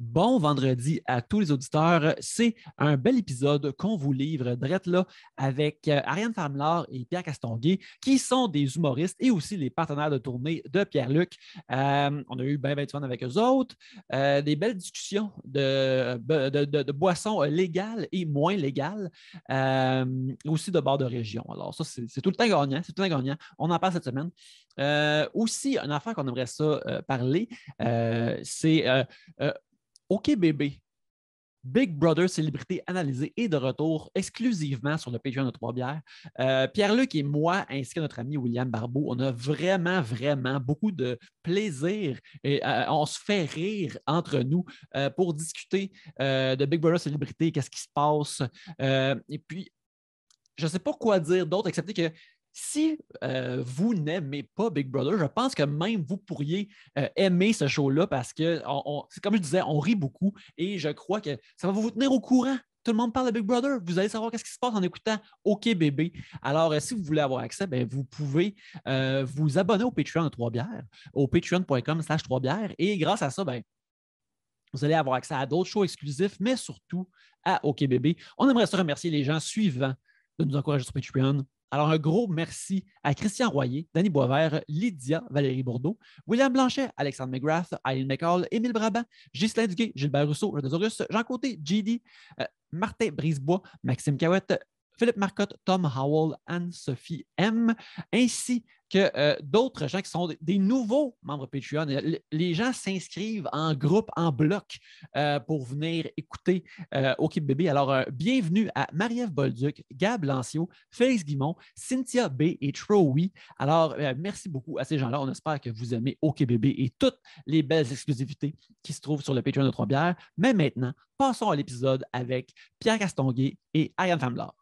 Bon vendredi à tous les auditeurs. C'est un bel épisode qu'on vous livre drette là avec euh, Ariane Farmelard et Pierre Castonguay, qui sont des humoristes et aussi les partenaires de tournée de Pierre-Luc. Euh, on a eu bien ben, fun avec eux autres, euh, des belles discussions de, de, boissons légales et moins légales, aussi de bord de région. Alors, ça, c'est tout le temps gagnant, c'est tout le temps gagnant. On en parle cette semaine. aussi, une affaire qu'on aimerait ça parler, c'est OK bébé, Big Brother Célébrité analysée et de retour exclusivement sur le Patreon de Trois-Bières. Euh, Pierre-Luc et moi, ainsi que notre ami William Barbeau, on a vraiment, vraiment beaucoup de plaisir et euh, on se fait rire entre nous euh, pour discuter de Big Brother Célébrité, qu'est-ce qui se passe. et puis, je ne sais pas quoi dire d'autre, excepté que si euh, vous n'aimez pas Big Brother, je pense que même vous pourriez euh, aimer ce show-là parce que, comme je disais, on rit beaucoup et je crois que ça va vous tenir au courant. Tout le monde parle de Big Brother. Vous allez savoir qu'est-ce qui se passe en écoutant OK Bébé. Alors, euh, si vous voulez avoir accès, ben, vous pouvez vous abonner au Patreon de Trois-Bières, au patreon.com slash Trois-Bières. Et grâce à ça, ben, vous allez avoir accès à d'autres shows exclusifs, mais surtout à OK Bébé. On aimerait se remercier les gens suivants de nous encourager sur Patreon alors, un gros merci à Christian Royer, Danny Boisvert, Lydia, Valérie Bourdeau, William Blanchet, Alexandre McGrath, Eileen McCall, Émile Brabant, Ghislain Duguay, Gilbert Rousseau, Jean Côté, JD, Martin Brisebois, Maxime Cahouette, Philippe Marcotte, Tom Howell, Anne-Sophie M, ainsi que euh, d'autres gens qui sont des, nouveaux membres Patreon. Euh, les gens s'inscrivent en groupe, en bloc, euh, pour venir écouter OK Bébé. Alors, bienvenue à Marie-Ève Bolduc, Gab Lancio, Félix Guimont, Cynthia B et Troy. Alors, merci beaucoup à ces gens-là. On espère que vous aimez OK Bébé et toutes les belles exclusivités qui se trouvent sur le Patreon de Trois-Bières. Mais maintenant, passons à l'épisode avec Pierre Castonguay et Ariane Famblard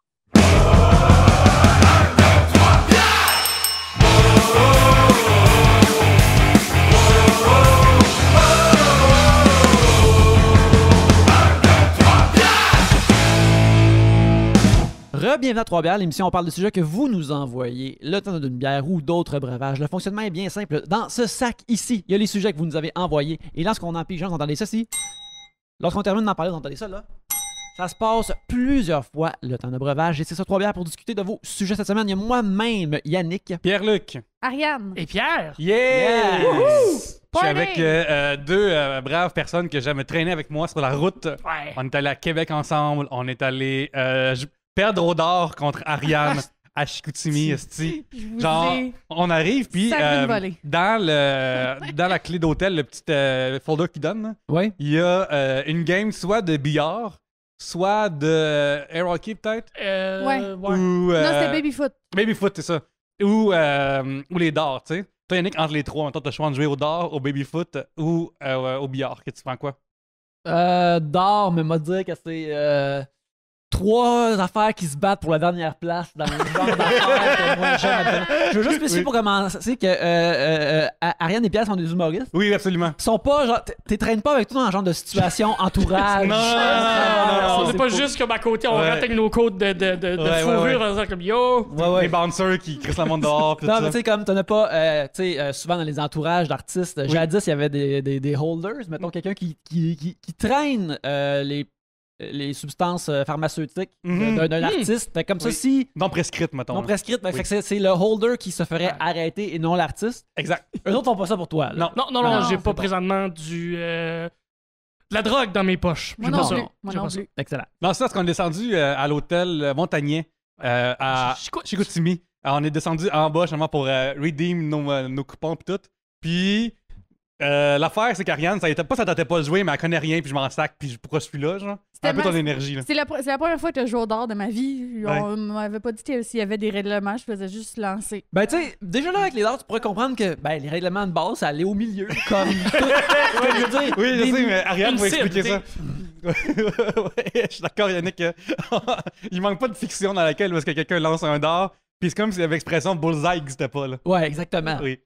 bienvenue à Trois bières, l'émission on parle de sujets que vous nous envoyez, le temps d'une bière ou d'autres breuvages. Le fonctionnement est bien simple. Dans ce sac ici, il y a les sujets que vous nous avez envoyés et lorsqu'on en pige, vous entendez ceci. Lorsqu'on termine d'en parler, vous entendez ça là. Ça se passe plusieurs fois le temps de breuvage et c'est ça trois bières pour discuter de vos sujets cette semaine. Il y a moi-même, Yannick, Pierre-Luc, Ariane et Pierre. Yeah! Je suis avec euh, euh, deux euh, braves personnes que j'aime traîner avec moi sur la route. On est allé à Québec ensemble, on est allé perdre au d'or contre Ariane. Ah, à Chicoutimi, Genre, on arrive, puis dans, le, dans la clé d'hôtel, le petit folder folder donne. donnent, il y a une game soit de billard, soit de euh, Air Hockey, peut-être. Euh, ouais. Ou, non, euh, c'est Babyfoot. Babyfoot, c'est ça. Ou, ou les dards, tu sais. Toi, Yannick, entre les trois, toi, t'as le choix de jouer au dard, au babyfoot ou au billard. Que tu prends quoi? Euh, dard, mais je dirais que c'est trois affaires qui se battent pour la dernière place dans le genre d'affaires Je veux juste préciser pour commencer que euh, euh, euh Ariane et Pierre sont des humoristes. Oui, absolument. Ils sont pas genre. T'étraînes pas avec tout dans un genre de situation, entourage. non, non, non, C'est pas juste comme à côté, on rentre avec nos côtes de, de, fourrure en disant comme yo. Les bouncers qui crissent la monde dehors. non, mais tu sais, comme t'en as pas. Euh, tu sais, euh, souvent dans les entourages d'artistes, jadis, il y avait des, des, holders. Mettons mm. quelqu'un qui, qui, qui traîne les les substances euh, pharmaceutiques mhm. d'un hmm. artiste. comme ça, si. Non prescrite, mettons. Non prescrite. Ben, oui. C'est le holder qui se ferait arrêter et non l'artiste. Exact. Eux autres font pas ça pour toi. Non, non, non, non, j'ai pas, présentement du. Euh, de la drogue dans mes poches. Moi non, pas plus. Ça. pas Ça. Excellent. Non, ça, parce qu'on est descendu euh, à l'hôtel Montagnier euh, à Chicoutimi. on est descendu en bas, justement, pour redeem nos, nos coupons et tout. Puis euh, l'affaire, c'est qu'Ariane, ça était pas, ça tentait pas de jouer, mais elle connaît rien, puis je m'en sac, puis pourquoi je suis là, genre. C'est un peu ton énergie, là. C'est la, première fois que je joue d'or de ma vie. On m'avait pas dit s'il y avait des règlements, je faisais juste lancer. Ben, tu sais, déjà là, avec les dards, tu pourrais comprendre que ben, les règlements de base, ça allait au milieu, comme oui, je dire, oui, je sais, mais Ariane va expliquer ça. je suis d'accord, Yannick. il manque pas de fiction dans laquelle parce que quelqu'un lance un dard, puis c'est comme si l'expression bullseye n'existait pas, là. Ouais, exactement. Oui.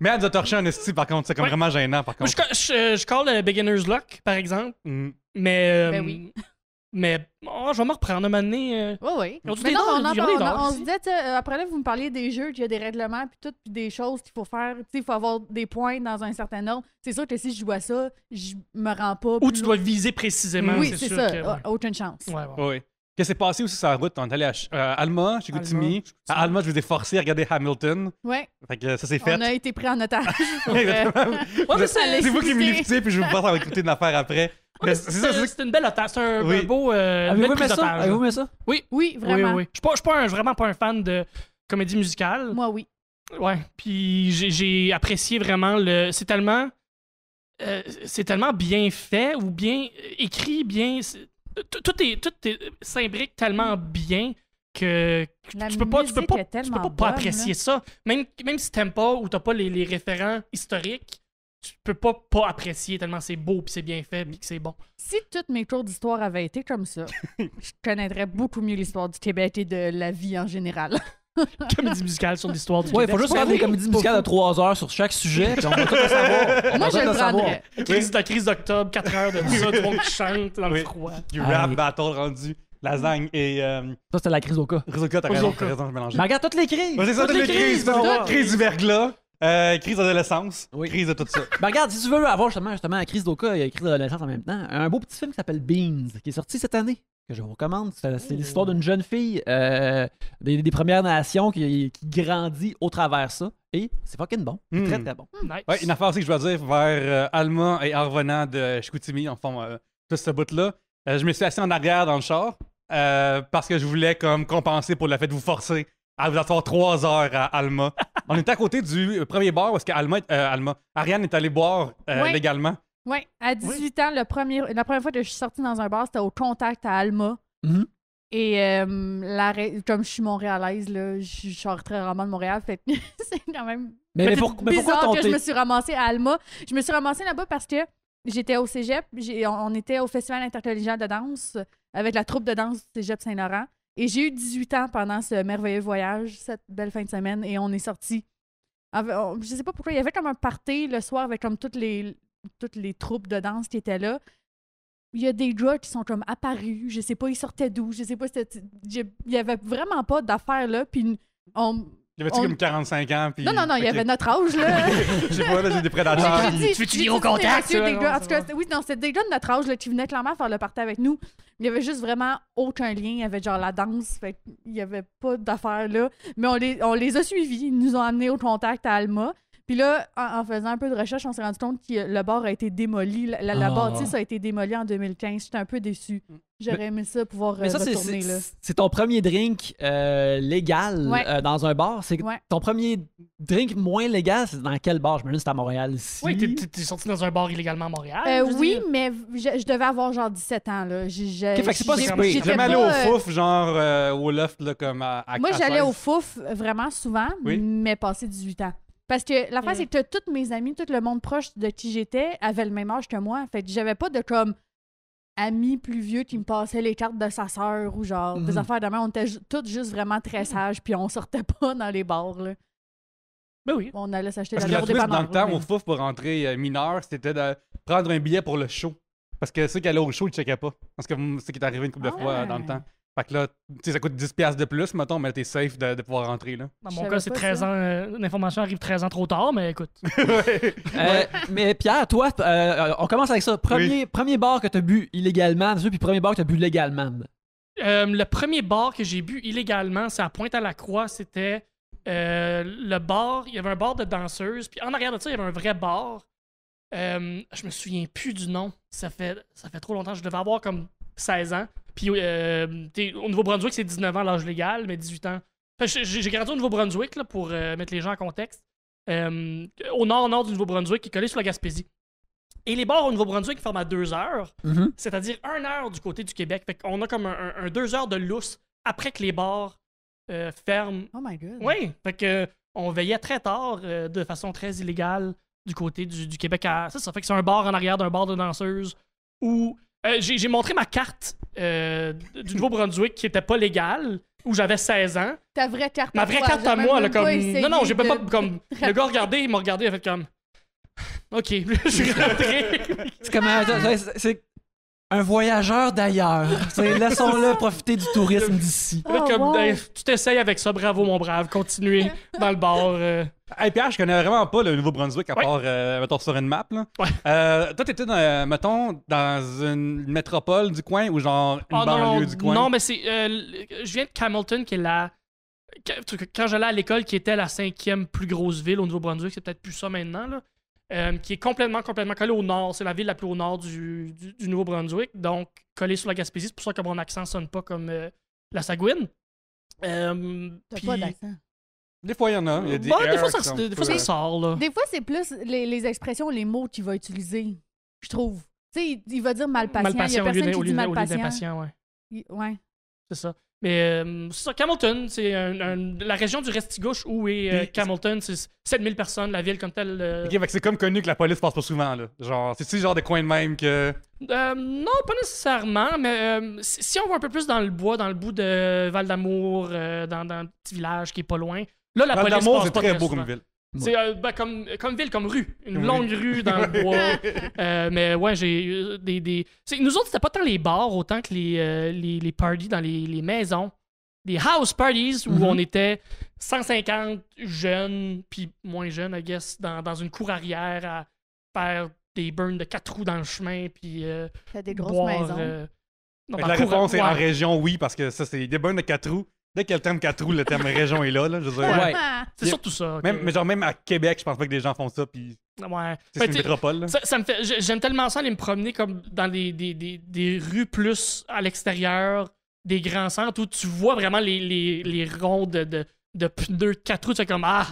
Mais elle nous a torché un esti, par contre. C'est comme vraiment gênant, par contre. je, je, call le euh, beginner's luck, par exemple, mm. mais. Euh, ben oui. Mais. oh, je vais me reprendre un moment donné. Oui, euh. oui. on, en- on- se disait, après là, vous me parliez des jeux, qu'il y a des règlements, puis tout, puis des choses qu'il faut faire. Tu sais, il faut avoir des points dans un certain ordre. C'est sûr que si je vois ça, je me rends pas. Ou tu dois viser précisément. Oui, c'est ça. Aucune chance. Ouais, Oui. Qu'est-ce qui s'est passé aussi sur la route? On est allé à euh, Alma, chez Goutimi. À Alma, je vous ai forcé à regarder Hamilton. Ouais. Fait que ça, s'est fait. On a été pris en otage. Exactement. c'est vous qui me puis je vous passe à écouter une affaire après. C'est une belle otage. C'est un, beau. Euh, Avez-vous mis ça? Oui, Oui, vraiment. Je suis pas- suis pas vraiment pas un fan de comédie musicale. Moi, oui. Ouais, puis j'ai- apprécié vraiment le. C'est tellement. Euh, c'est tellement bien fait ou bien écrit, bien tout est, tout s'imbrique tellement mm. bien que tu peux pas, peux pas, apprécier ça. Même, même si t'aimes pas ou t'as pas les, référents historiques, tu peux pas pas apprécier tellement c'est beau puis c'est bien fait puis que c'est bon. Si toutes mes cours d'histoire avaient été comme ça, je connaîtrais beaucoup mieux l'histoire du Québec et de la vie en général. comédie musicale sur l'histoire du ouais, il faut juste faire des comédies musicales de 3 heures sur chaque sujet, puis on va tout savoir. Moi, je le prendrais. Crise, de, crise d'octobre, 4 heures de ça, tout le monde qui chante dans le froid. Du rap ah battle rendu lasagne et. Euh... Ça, c'était la crise au cas. Crise au cas, t'as raison, t'as raison, je mélangeais. Mais regarde toutes les crises. c'est ça, toutes, les, crises. crises crise du verglas. Euh, crise d'adolescence, Oui. crise de tout ça. Ben regarde, si tu veux avoir justement, justement la crise d'Oka et la crise d'adolescence en même temps, un beau petit film qui s'appelle Beans, qui est sorti cette année, que je vous recommande. C'est l'histoire d'une jeune fille euh, des, Premières Nations qui, grandit au travers ça. Et c'est fucking bon. Très, hmm. très bon. Hmm. Nice. Ouais, une affaire aussi que je dois dire vers euh, Alma et Arvenant de Chicoutimi, en fond, tout ce bout-là. je me suis assis en arrière dans le char parce que je voulais comme compenser pour le fait de vous forcer elle vous faire trois heures à Alma. On était à côté du premier bar parce qu'Alma, euh, Alma, Ariane est allée boire euh, légalement. Oui, à 18 ans, la première fois que je suis sortie dans un bar, c'était au contact à Alma. Mm-hmm. Et euh, comme je suis montréalaise, je je sors très rarement de Montréal, fait c'est quand même Mais, pourquoi bizarre que je me suis ramassée à Alma. Je me suis ramassée là-bas parce que j'étais au cégep, on, était au Festival intercollégial de danse avec la troupe de danse du cégep Saint-Laurent. Et j'ai eu 18 ans pendant ce merveilleux voyage, cette belle fin de semaine, et on est sorti. Je ne sais pas pourquoi, il y avait comme un party le soir avec comme toutes les, toutes les troupes de danse qui étaient là. Il y a des gars qui sont comme apparus, je sais pas, ils sortaient d'où, je sais pas, il y avait vraiment pas d'affaires là, puis on, il avait-tu comme 45 ans? Puis... Non, non, non, il y avait notre âge, là. Je sais pas, là, c'est des prédateurs. tu veux tu au contact? oui, non, c'était des gars de notre âge, là, qui venaient clairement faire le party avec nous. Il y avait juste vraiment aucun lien Il y avait genre, la danse. Fait il y avait pas d'affaires, là. Mais on les, on les a suivis. Ils nous ont amenés au contact à Alma. Puis là, en, faisant un peu de recherche, on s'est rendu compte que le bar a été démoli. La, ah. bâtisse a été démolie en 2015. J'étais un peu déçu. Mm. J'aurais aimé ça pouvoir mais euh, retourner là. C'est ton premier drink euh, légal euh, dans un bar. C'est ton premier drink moins légal, c'est dans quel bar Je me dis c'était à Montréal ici. Oui, t'es sorti dans un bar illégalement à Montréal. oui, mais je, devais avoir genre 17 ans là. J'ai okay, c'est pas aller au fouf genre au loft là comme à, à Moi, j'allais au fouf vraiment souvent, mais passé 18 ans. Parce que la fin, mm. c'est que tous mes amis, tout le monde proche de qui j'étais avait le même âge que moi. Fait que j'avais pas de comme ami plus vieux qui me passait les cartes de sa sœur ou genre des mhm. affaires de main On était toutes juste vraiment très sages, puis on sortait pas dans les bars. Là. Ben oui. On allait s'acheter la bière dans le temps, au fouf, pour rentrer euh, mineur, c'était de prendre un billet pour le show. Parce que ceux qui allaient au show, ils ne checkaient pas. Parce que c'est mm, ce qui est arrivé une couple de ah fois euh, dans le temps. Fait là, tu ça coûte 10$ de plus, mettons, mais t'es safe de, pouvoir rentrer. Là. mon cas, c'est 13 ans. Euh, l'information arrive 13 ans trop tard, mais écoute. Euh, mais Pierre, toi, euh, on commence avec ça. Premier, premier bar que t'as bu illégalement, puis premier bar que t'as bu légalement. le premier bar que j'ai bu illégalement, c'est à Pointe-à-la-Croix. C'était le bar. Il y avait un bar de danseuses. Puis en arrière de ça, il y avait un vrai bar. je me souviens plus du nom. Ça fait, ça fait trop longtemps. Je devais avoir comme 16 ans. Puis euh, au Nouveau-Brunswick, c'est 19 ans l'âge légal, mais 18 ans. J'ai grandi au Nouveau-Brunswick pour euh, mettre les gens en contexte. Euh, au nord-nord du Nouveau-Brunswick, qui est collé sur la Gaspésie. Et les bars au Nouveau-Brunswick ferment à 2 heures, mm-hmm. c'est-à-dire 1 heure du côté du Québec. On a comme un 2 heures de lousse après que les bars euh, ferment. Oh my god. Oui, fait que on veillait très tard de façon très illégale du côté du, Québec à. Ça, ça fait que c'est un bar en arrière d'un bar de danseuse où euh, j'ai montré ma carte euh, du Nouveau-Brunswick qui était pas légale, où j'avais 16 ans. Ta vraie carte Ma vraie carte à moi, là, comme. Non, non, j'ai pas. Comme... Le gars regardé, il m'a regardé, il a fait comme. OK, je suis rentré. C'est comme. Euh, un voyageur d'ailleurs. Laissons-le profiter du tourisme d'ici. Ah, tu t'essayes avec ça, bravo mon brave, continuez dans le bord. Euh. Hey Pierre, je connais vraiment pas le Nouveau-Brunswick à part, euh, sur une map. Euh, toi, t'étais, dans, mettons, dans une métropole du coin ou genre une ah, banlieue du coin? Non, mais c'est... je viens de Camilton, qui est la... Quand j'allais à l'école, qui était la cinquième plus grosse ville au Nouveau-Brunswick, c'est peut-être plus ça maintenant, là. Euh, qui est complètement, complètement collé au nord. C'est la ville la plus au nord du, du, Nouveau-Brunswick, donc collé sur la Gaspésie. C'est pour ça que mon accent sonne pas comme euh, la Sagouine. Euh, pas d'accent. Des fois, il y en a. des, fois, ça, Des fois, c'est plus les, expressions, les mots qu'il va utiliser, je trouve. Tu il, va dire mal patient, il y a personne qui dit ouais. C'est ça. Mais euh, c'est ça, Camilton, c'est la région du Restigouche où est euh, c'est 7000 personnes, la ville comme telle. Euh. OK, c'est comme connu que la police passe pas souvent, là. Genre, c'est-tu genre des coins de même que. Euh, non, pas nécessairement, mais si on va un peu plus dans le bois, dans le bout de Val d'Amour, dans, un petit village qui est pas loin, là, la police passe pas c'est très, très beau comme ville. C'est euh, ben, comme, comme ville, comme rue. Une longue rue dans le bois. Euh, mais ouais, j'ai eu des. des... Nous autres, c'était pas tant les bars autant que les, euh, les, les parties dans les, les maisons. Des house parties où mm-hmm. on était 150 jeunes, puis moins jeunes, I guess, dans, dans une cour arrière à faire des burns de quatre roues dans le chemin, puis des grosses maisons. la réponse est en région, oui, parce que ça, c'est des bonnes de quatre roues. Dès le terme 4 roues, le terme région est là. là je veux Ouais. C'est surtout ça. Même, mais genre, même à Québec, je pense pas que des gens font ça. Puis Ouais. C'est ben, une métropole. Ça, me fait, j'aime tellement ça aller me promener comme dans des, des, des, des rues plus à l'extérieur des grands centres où tu vois vraiment les, les, les ronds de, de, de pneus 4 roues. Tu es comme Ah,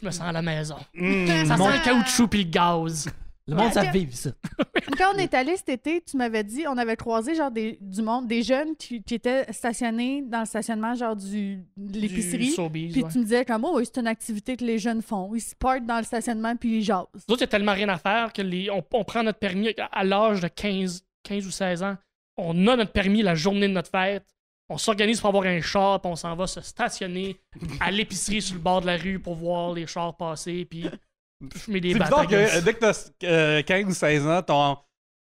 je me sens à la maison. Mmh. ça sent le caoutchouc et le gaz. Le monde, ça vive, ça. Quand on est allé cet été, tu m'avais dit, on avait croisé genre du monde, des jeunes qui, étaient stationnés dans le stationnement genre du, de l'épicerie. Puis tu me disais comme, oh, c'est une activité que les jeunes font. Ils se partent dans le stationnement puis ils jasent. D'autres il y a tellement rien à faire que on, prend notre permis à l'âge de 15, 15 ou 16 ans. On a notre permis la journée de notre fête. On s'organise pour avoir un char, puis on s'en va se stationner à l'épicerie sur le bord de la rue pour voir les chars passer, puis mets des que dès que t'as as 15 euh, ou 16 ans, ton,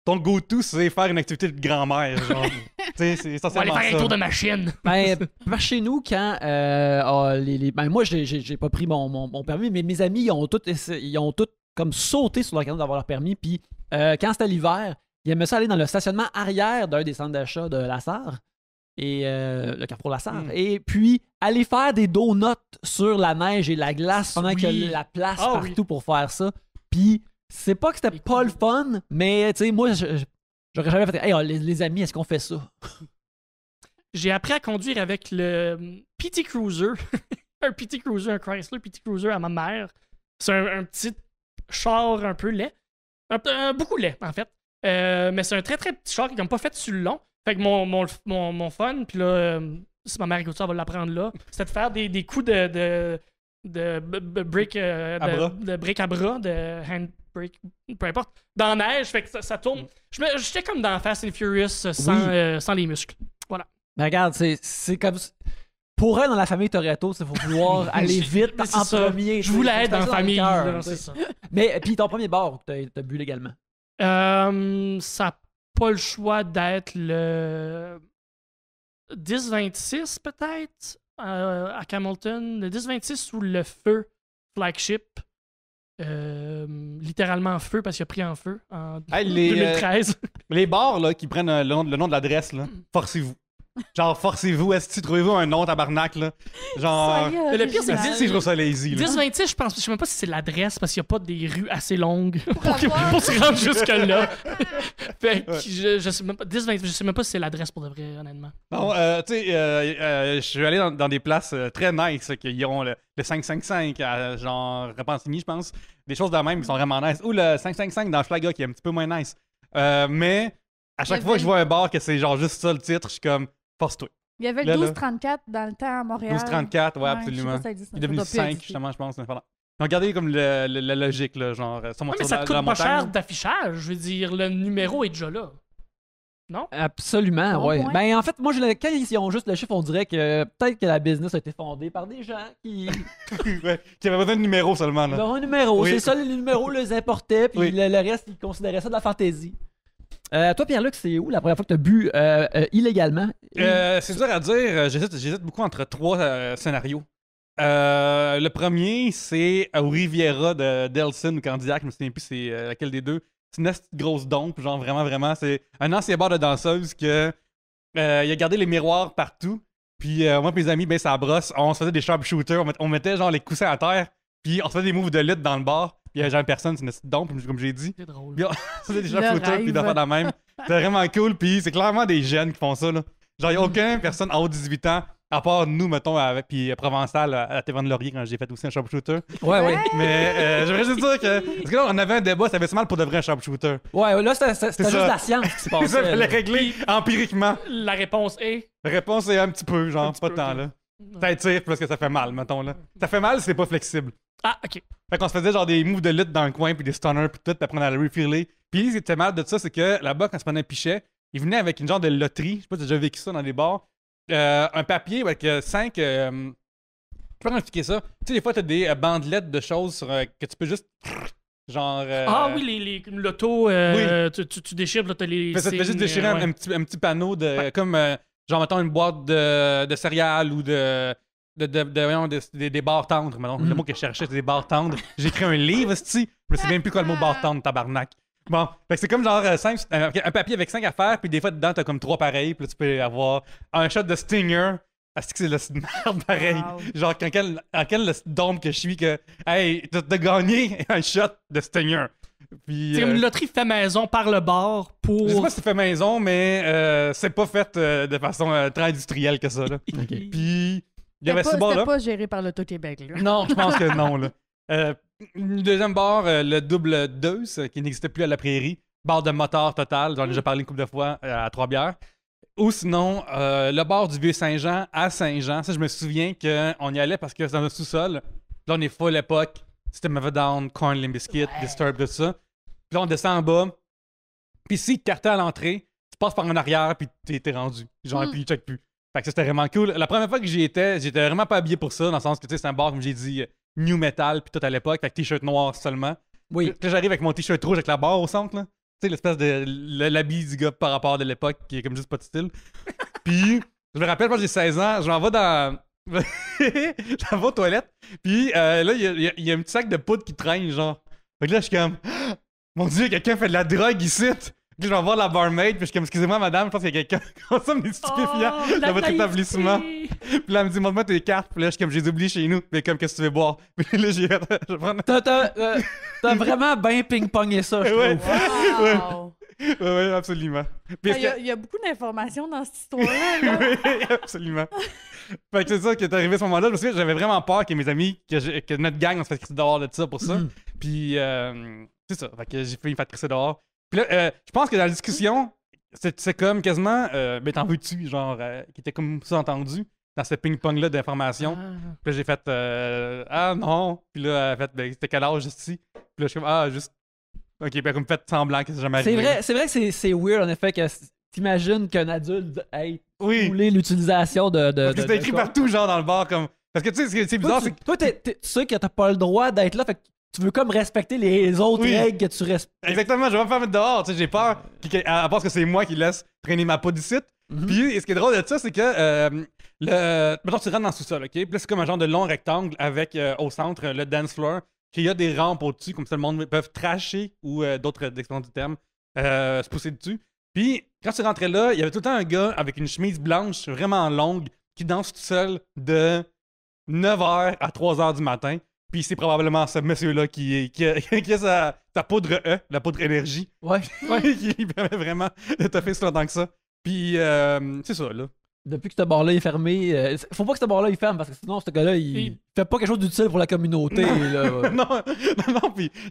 ton go-to, c'est faire une activité de grand-mère. Genre. c'est On va aller faire un tour de machine. ben, chez nous, quand. Euh, ah, les, ben, moi, j'ai pas pris mon, mon, permis, mais mes amis, ils ont tous, ils ont comme sauté sur canon d'avoir leur permis. Puis euh, quand c'était l'hiver, ils aimaient ça aller dans le stationnement arrière d'un des centres d'achat de la SAR et euh, le Carrefour la hmm. Et puis, aller faire des donuts sur la neige et la glace pendant qu'il y a la place ah partout pour faire ça. Puis, c'est pas que c'était pas le fun, mais tu sais, moi, j'aurais jamais fait hey, oh, les, amis, est-ce qu'on fait ça? J'ai appris à conduire avec le hum, PT Cruiser. un PT Cruiser, un Chrysler PT Cruiser à ma mère. C'est un, petit char un peu laid. beaucoup laid, en fait. Euh, mais c'est un très très petit char qui n'est pas fait sur le long mon, fun, puis là, euh, si ma mère écoute ça, elle va l'apprendre là, c'était de faire des, coups de, de, de, euh, de brick, à bras, de hand peu importe, dans la neige. Fait que ça, ça tourne. J'étais comme dans Fast and Furious euh, sans, les muscles. Voilà. Mais ben, regarde, c'est comme pour elle, dans la famille Toretto, il faut vouloir aller vite en premier. Je voulais être dans la famille. Mais puis ton premier bar, t'as as bu légalement? ça pas le choix d'être le 10-26 peut-être euh, à Camilton. Le 10-26 sous le feu flagship. Euh, littéralement feu parce qu'il a pris en feu en 2013. Euh, les bars qui prennent le le nom de l'adresse, hmm. forcez-vous. Genre, forcez-vous, est-ce que trouvez-vous un nom tabarnak, là? Genre. le pire, c'est que 10, je trouve ça lazy. 10-26, je pense. Je sais même pas si c'est l'adresse, parce qu'il n'y a pas des rues assez longues pour, se rendre jusque-là. fait que je, sais même pas. 10, je sais même pas si c'est l'adresse pour de vrai, honnêtement. bon euh, tu sais, euh, euh, je suis allé dans, des places très nice qui ont le, le 555 à genre Repentigny, je pense. Des choses de la même qui sont vraiment nice. Ou le 555 dans Flaga qui est un petit peu moins nice. mais. À chaque fois que je vois un bar que c'est genre juste ça le titre, je suis comme il y avait le 1234 dans le temps à Montréal. 1234, 34 ouais, absolument. Il est devenu 5, justement, je pense. regardez comme la logique, là, genre, ça euh, ouais, mais ça te coûte pas cher d'affichage. Je veux dire, le numéro est déjà là. Non? Absolument, oui. Ben, en fait, moi, je, quand ils ont juste le chiffre, on dirait que peut-être que la business a été fondée par des gens qui. ouais, qui avaient besoin de numéro seulement. Là. un numéro, c'est ça, le numéro les importait, puis le, reste, ils considéraient ça de la fantaisie. Euh, toi, Pierre-Luc, c'est où la première fois que tu as bu euh, euh, illégalement? c'est dur à dire. J'hésite, beaucoup entre trois scénarios. le premier, c'est au Riviera de Delson ou Candiac, je me souviens plus c'est laquelle des deux. C'est une grosse dompe, genre vraiment, vraiment. C'est un ancien bar de danseuse que il a gardé les miroirs partout. Puis moi et mes amis, ben ça brosse, on se faisait des sharpshooters, on, on mettait genre les coussins à terre, puis on se faisait des moves de lutte dans le bar il y a jamais personne, c'est une comme j'ai dit. C'est drôle. c'est des gens pis puis d'affaires la même. C'est vraiment cool, puis c'est clairement des jeunes qui font ça, là. Genre, il a aucune personne en haut de 18 ans, à part nous, mettons, avec, puis euh, Provençal euh, à, à de Laurier quand j'ai fait aussi un sharpshooter. Ouais, ouais. Mais euh, j'aimerais juste dire que. Parce que là, on avait un débat, ça avait mal pour de vrai un sharpshooter. Ouais, là, c'était juste la science qui se Il ça, fallait régler empiriquement. La réponse est. La réponse est un petit peu, genre, pas de temps là tire parce que ça fait mal, mettons là. Ça fait mal, c'est pas flexible. Ah, ok. Fait qu'on se faisait genre des moves de lutte dans le coin, puis des stunners, puis tout, puis après on allait refiler. Puis ce qui était mal de ça, c'est que là-bas, quand on se prenait un pichet, il venait avec une genre de loterie. Je sais pas si t'as déjà vécu ça dans des bars. Euh, un papier avec euh, cinq. Euh, je peux expliquer ça. Tu sais, des fois, t'as des euh, bandelettes de choses sur, euh, que tu peux juste. Genre. Ah oui, les, les, Tu, tu, déchires, là, t'as les. ça te juste déchirer un, petit, un, petit, panneau de. Comme Genre, mettons, une boîte de, de céréales ou de. De, de, des bars tendres, Le mm. mot que je cherchais, c'était des bars tendres. J'ai écrit un livre, cest Je sais même plus quoi le mot bar tendre, tabarnak. Bon, c'est comme genre euh, euh, un, papier avec cinq affaires, puis des fois dedans, t'as comme trois pareils, puis tu peux avoir un shot de Stinger. Ah, Est-ce que c'est le merde pareil? Genre, en quel, en que je suis que, hey, t'as gagné un shot de Stinger. C'est euh, une loterie fait maison par le bord pour. Je sais pas si c'est fait maison, mais euh, c'est pas fait euh, de façon très industrielle que ça. Puis il y avait ce bar là. pas géré par l'Auto-Québec. Non, je pense que non. Là. deuxième bar, le double Deux, qui n'existait plus à la prairie. Bar de moteur total, j'en ai déjà parlé une couple de fois à Trois-Bières. Ou sinon, le bar du Vieux-Saint-Jean à Saint-Jean. Ça, je me souviens qu'on y allait parce que c'est dans le sous-sol. Là, on est à l'époque… C'était of Down, Limbiskit, Disturb, tout ça. Puis là, on descend en bas. Puis si tu à l'entrée, tu passes par en arrière, puis t'es rendu. Genre, mm. puis check plus. Fait que c'était vraiment cool. La première fois que j'y étais, j'étais vraiment pas habillé pour ça, dans le sens que, tu sais, c'est un bar, comme j'ai dit, euh, new metal, puis tout à l'époque, fait t-shirt noir seulement. Oui. Puis j'arrive avec mon t-shirt rouge avec la barre au centre, là. Tu sais, l'espèce de l'habit du gars par rapport de l'époque, qui est comme juste pas de style. puis, je me rappelle, quand j'ai 16 ans, je m'en vais dans j'avais aux toilettes. Puis euh, là, il y, a, un petit sac de poudre qui traîne, genre. Fait que là, je suis comme, mon dieu, quelqu'un fait de la drogue ici. Puis je vais voir la barmaid, puis je suis comme, excusez-moi, madame, je pense qu'il y a quelqu'un qui consomme des stupéfiants oh, dans votre établissement. Puis là, elle me dit, montre-moi tes cartes. Puis là, je suis comme, j'ai oublié chez nous. Mais comme, qu'est-ce que tu veux boire? Pis là, j'ai. Prendre... T'as, t'as euh, vraiment bien ping-pongé ça, je trouve. Oui, absolument. Ben, il y, a, beaucoup d'informations dans cette histoire-là. oui, absolument. fait que c'est ça qui est arrivé à ce moment-là. parce que j'avais vraiment peur que mes amis, que, que notre gang, on se fasse crisser dehors de ça pour ça. Mm. Puis, euh, c'est ça. Fait que j'ai fait une fête crisser dehors. Puis là, euh, je pense que dans la discussion, c'est comme quasiment, euh, mais ben, t'en veux-tu, genre, euh, qui était comme sous-entendu dans ce ping-pong-là d'informations. Ah. Puis j'ai fait, euh, ah non. Puis là, elle fait, ben, c'était quel âge ici? Puis là, je suis comme, ah, juste Ok, ben comme faites semblant que c'est jamais C'est vrai, c'est vrai que c'est weird en effet que t'imagines qu'un adulte ait voulu l'utilisation de. de, écrit partout, genre dans le bar, comme. Parce que tu sais, ce qui est- c'est bizarre, c'est que. toi, tu sais que t'as pas le droit d'être là, fait que tu veux comme respecter les autres règles que tu respectes. Exactement, je vais me faire mettre dehors, tu sais, j'ai peur. à, part que c'est moi qui laisse traîner ma peau mhm. Puis, et ce qui est drôle de ça, c'est que. Euh, le... tu rentres dans le sous-sol, ok? Puis c'est comme un genre de long rectangle avec euh, au centre le dance floor qu'il y a des rampes au-dessus, comme ça le monde peut tracher ou euh, d'autres expériences du terme, euh, se pousser dessus. Puis quand tu rentrais là, il y avait tout le temps un gars avec une chemise blanche vraiment longue qui danse tout seul de 9h à 3h du matin. Puis c'est probablement ce monsieur-là qui, a, sa, poudre E, la poudre énergie. Ouais. ouais qui permet vraiment de te faire si que ça. Puis euh, c'est ça, là depuis que ce bar-là est fermé, euh, faut pas que ce bar-là il ferme parce que sinon ce gars-là il, fait pas quelque chose d'utile pour la communauté. non, non,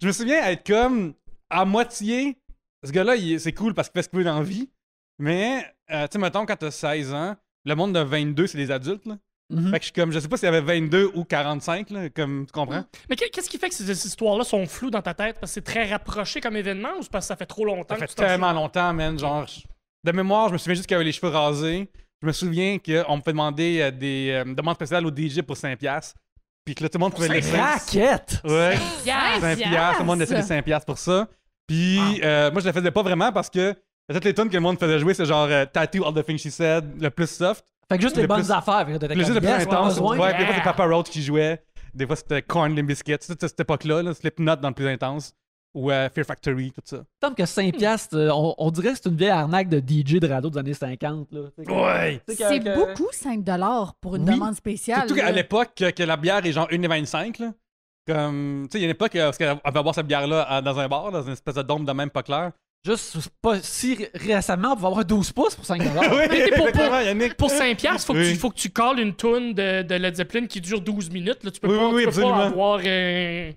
je me souviens être comme à moitié, ce gars-là c'est cool parce qu'il fait ce qu'il veut dans la vie, mais euh, tu sais, mettons quand t'as 16 ans, le monde de 22 c'est des adultes là. Mm-hmm. je suis comme, je sais pas s'il y avait 22 ou 45, là, comme tu comprends. Mm. Mais qu'est- ce qui fait que ces, histoires-là sont floues dans ta tête? Parce que c'est très rapproché comme événement ou parce que ça fait trop longtemps Ça fait tellement longtemps, man. Genre, de mémoire, je me souviens juste qu'il avait les cheveux rasés. Je me souviens qu'on me fait demander euh, des euh, demandes spéciales au DJ pour 5$. Puis que là, tout le monde pouvait laisser. Raquette! Ouais. 5$! 5$, tout le monde laissait saint 5$ pour ça. Puis euh, moi, je le faisais pas vraiment parce que peut-être les tonnes que le monde faisait jouer, c'est genre Tattoo All the Things She Said, le plus soft. Fait que juste les bonnes affaires. le plus intense. Ouais, des fois, c'était Papa Roach qui jouait. Des fois, c'était Corn biscuits. C'était cette époque-là, là, Slipknot dans le plus intense ou à Fear Factory, tout ça. Tant que 5 piastres, euh, on, dirait que c'est une vieille arnaque de DJ de radeau des années 50. Ouais! C'est beaucoup 5 pour une demande spéciale. Surtout qu'à l'époque, que la bière est genre 1,25 il y a une époque, euh, parce qu'elle va boire cette bière-là dans un bar, dans une espèce de dôme de même pas clair. Juste pas si récemment, on va avoir 12 pouces pour 5 oui, pour, pour, pour, 5 piastres, faut, que tu, faut colles une toune de, de Led Zeppelin qui dure 12 minutes. tu peux pas, peux avoir... Euh,